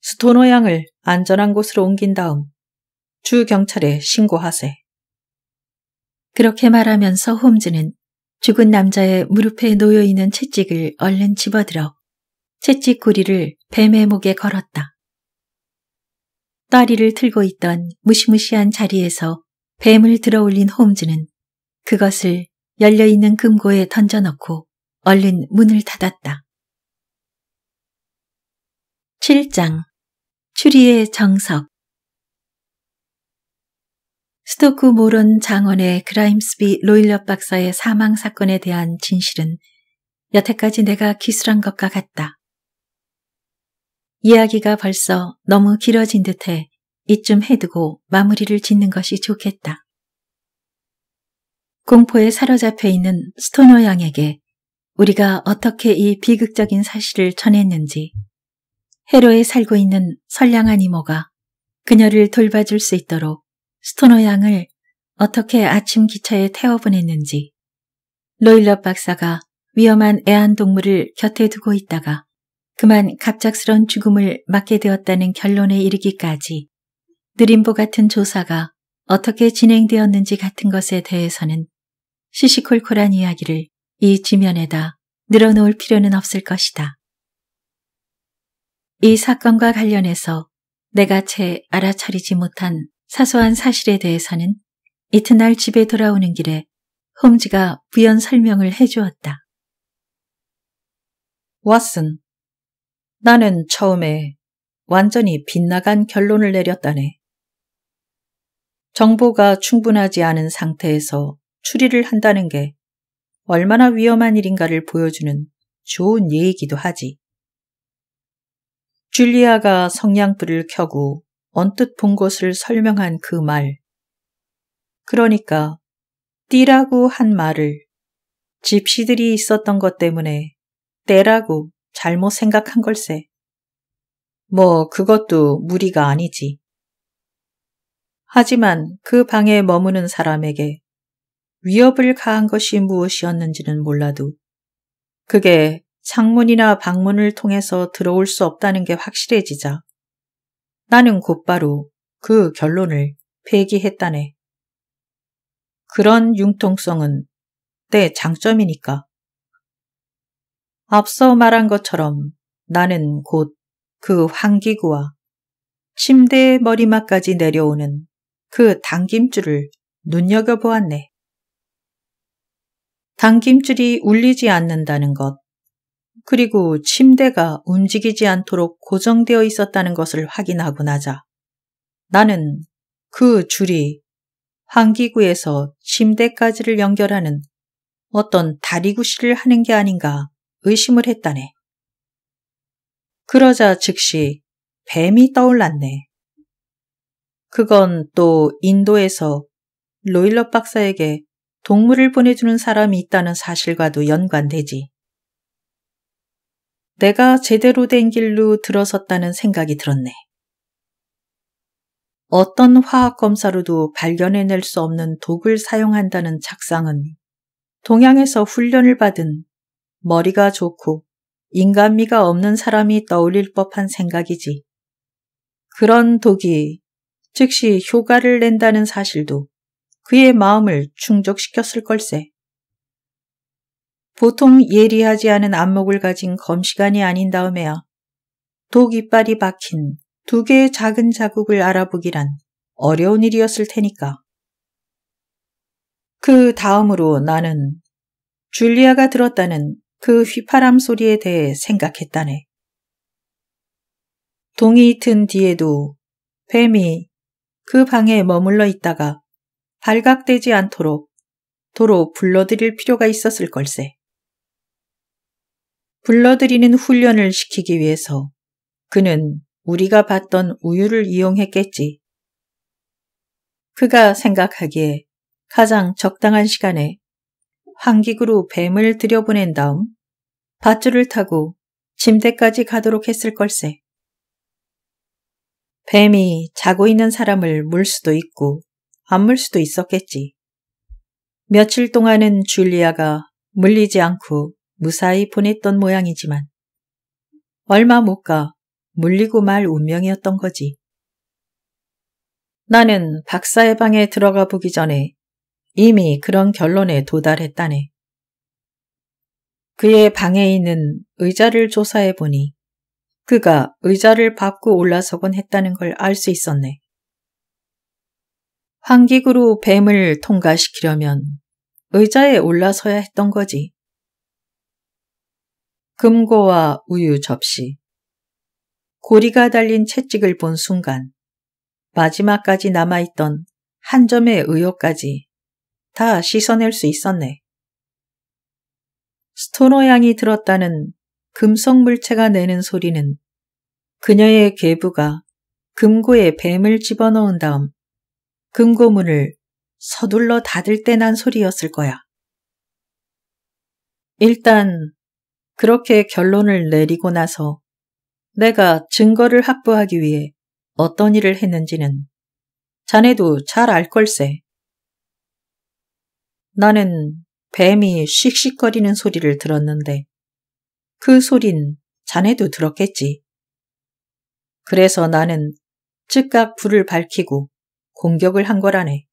스토노 양을 안전한 곳으로 옮긴 다음 주 경찰에 신고하세. 그렇게 말하면서 홈즈는 죽은 남자의 무릎에 놓여있는 채찍을 얼른 집어들어 채찍 구리를 뱀의 목에 걸었다. 따리를 틀고 있던 무시무시한 자리에서 뱀을 들어올린 홈즈는 그것을 열려있는 금고에 던져넣고 얼른 문을 닫았다. 7장 추리의 정석 스토크 모른 장원의 그라임스비 로일럿 박사의 사망 사건에 대한 진실은 여태까지 내가 기술한 것과 같다. 이야기가 벌써 너무 길어진 듯해 이쯤 해두고 마무리를 짓는 것이 좋겠다. 공포에 사로잡혀 있는 스토너 양에게 우리가 어떻게 이 비극적인 사실을 전했는지 해로에 살고 있는 선량한 이모가 그녀를 돌봐줄 수 있도록 스토너 양을 어떻게 아침 기차에 태워보냈는지 로일럿 박사가 위험한 애완동물을 곁에 두고 있다가 그만 갑작스런 죽음을 맞게 되었다는 결론에 이르기까지 느림보 같은 조사가 어떻게 진행되었는지 같은 것에 대해서는 시시콜콜한 이야기를 이 지면에다 늘어놓을 필요는 없을 것이다. 이 사건과 관련해서 내가 채 알아차리지 못한 사소한 사실에 대해서는 이튿날 집에 돌아오는 길에 홈즈가 부연 설명을 해주었다. 왓슨, 나는 처음에 완전히 빗나간 결론을 내렸다네. 정보가 충분하지 않은 상태에서 추리를 한다는 게 얼마나 위험한 일인가를 보여주는 좋은 예이기도 하지. 줄리아가 성냥불을 켜고 언뜻 본 것을 설명한 그 말. 그러니까 띠라고 한 말을 집시들이 있었던 것 때문에 때라고 잘못 생각한 걸세. 뭐 그것도 무리가 아니지. 하지만 그 방에 머무는 사람에게 위협을 가한 것이 무엇이었는지는 몰라도 그게 창문이나 방문을 통해서 들어올 수 없다는 게 확실해지자 나는 곧바로 그 결론을 폐기했다네. 그런 융통성은 내 장점이니까. 앞서 말한 것처럼 나는 곧 그 환기구와 침대의 머리맡까지 내려오는 그 당김줄을 눈여겨보았네. 당김줄이 울리지 않는다는 것, 그리고 침대가 움직이지 않도록 고정되어 있었다는 것을 확인하고 나자 나는 그 줄이 환기구에서 침대까지를 연결하는 어떤 다리구실을 하는 게 아닌가 의심을 했다네. 그러자 즉시 뱀이 떠올랐네. 그건 또 인도에서 로일럿 박사에게 동물을 보내주는 사람이 있다는 사실과도 연관되지. 내가 제대로 된 길로 들어섰다는 생각이 들었네. 어떤 화학 검사로도 발견해낼 수 없는 독을 사용한다는 작상은 동양에서 훈련을 받은 머리가 좋고 인간미가 없는 사람이 떠올릴 법한 생각이지. 그런 독이 즉시 효과를 낸다는 사실도 그의 마음을 충족시켰을 걸세. 보통 예리하지 않은 안목을 가진 검시관이 아닌 다음에야 독 이빨이 박힌 두 개의 작은 자국을 알아보기란 어려운 일이었을 테니까. 그 다음으로 나는 줄리아가 들었다는 그 휘파람 소리에 대해 생각했다네. 동이 튼 뒤에도 뱀이 그 방에 머물러 있다가 발각되지 않도록 도로 불러들일 필요가 있었을 걸세. 불러들이는 훈련을 시키기 위해서 그는 우리가 봤던 우유를 이용했겠지. 그가 생각하기에 가장 적당한 시간에 환기구로 뱀을 들여보낸 다음 밧줄을 타고 침대까지 가도록 했을 걸세. 뱀이 자고 있는 사람을 물 수도 있고 안 물 수도 있었겠지. 며칠 동안은 줄리아가 물리지 않고 무사히 보냈던 모양이지만 얼마 못 가 물리고 말 운명이었던 거지. 나는 박사의 방에 들어가 보기 전에 이미 그런 결론에 도달했다네. 그의 방에 있는 의자를 조사해 보니 그가 의자를 밟고 올라서곤 했다는 걸 알 수 있었네. 환기구로 뱀을 통과시키려면 의자에 올라서야 했던 거지. 금고와 우유 접시. 고리가 달린 채찍을 본 순간 마지막까지 남아있던 한 점의 의혹까지 다 씻어낼 수 있었네. 스토너 양이 들었다는 금속 물체가 내는 소리는 그녀의 괴부가 금고에 뱀을 집어넣은 다음 금고문을 서둘러 닫을 때 난 소리였을 거야. 일단 그렇게 결론을 내리고 나서 내가 증거를 확보하기 위해 어떤 일을 했는지는 자네도 잘 알 걸세. 나는 뱀이 씩씩거리는 소리를 들었는데 그 소린 자네도 들었겠지. 그래서 나는 즉각 불을 밝히고 공격을 한 거라네.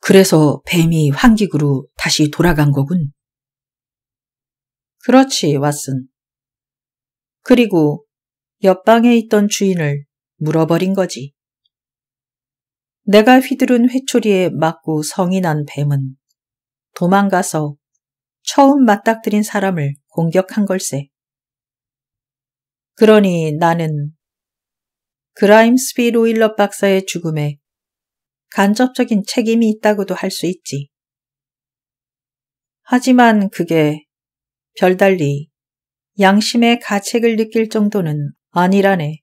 그래서 뱀이 환기구로 다시 돌아간 거군. 그렇지, 왓슨. 그리고 옆방에 있던 주인을 물어버린 거지. 내가 휘두른 회초리에 맞고 성이 난 뱀은 도망가서 처음 맞닥뜨린 사람을 공격한 걸세. 그러니 나는 그라임스비 로일러 박사의 죽음에 간접적인 책임이 있다고도 할 수 있지. 하지만 그게 별달리 양심의 가책을 느낄 정도는 아니라네.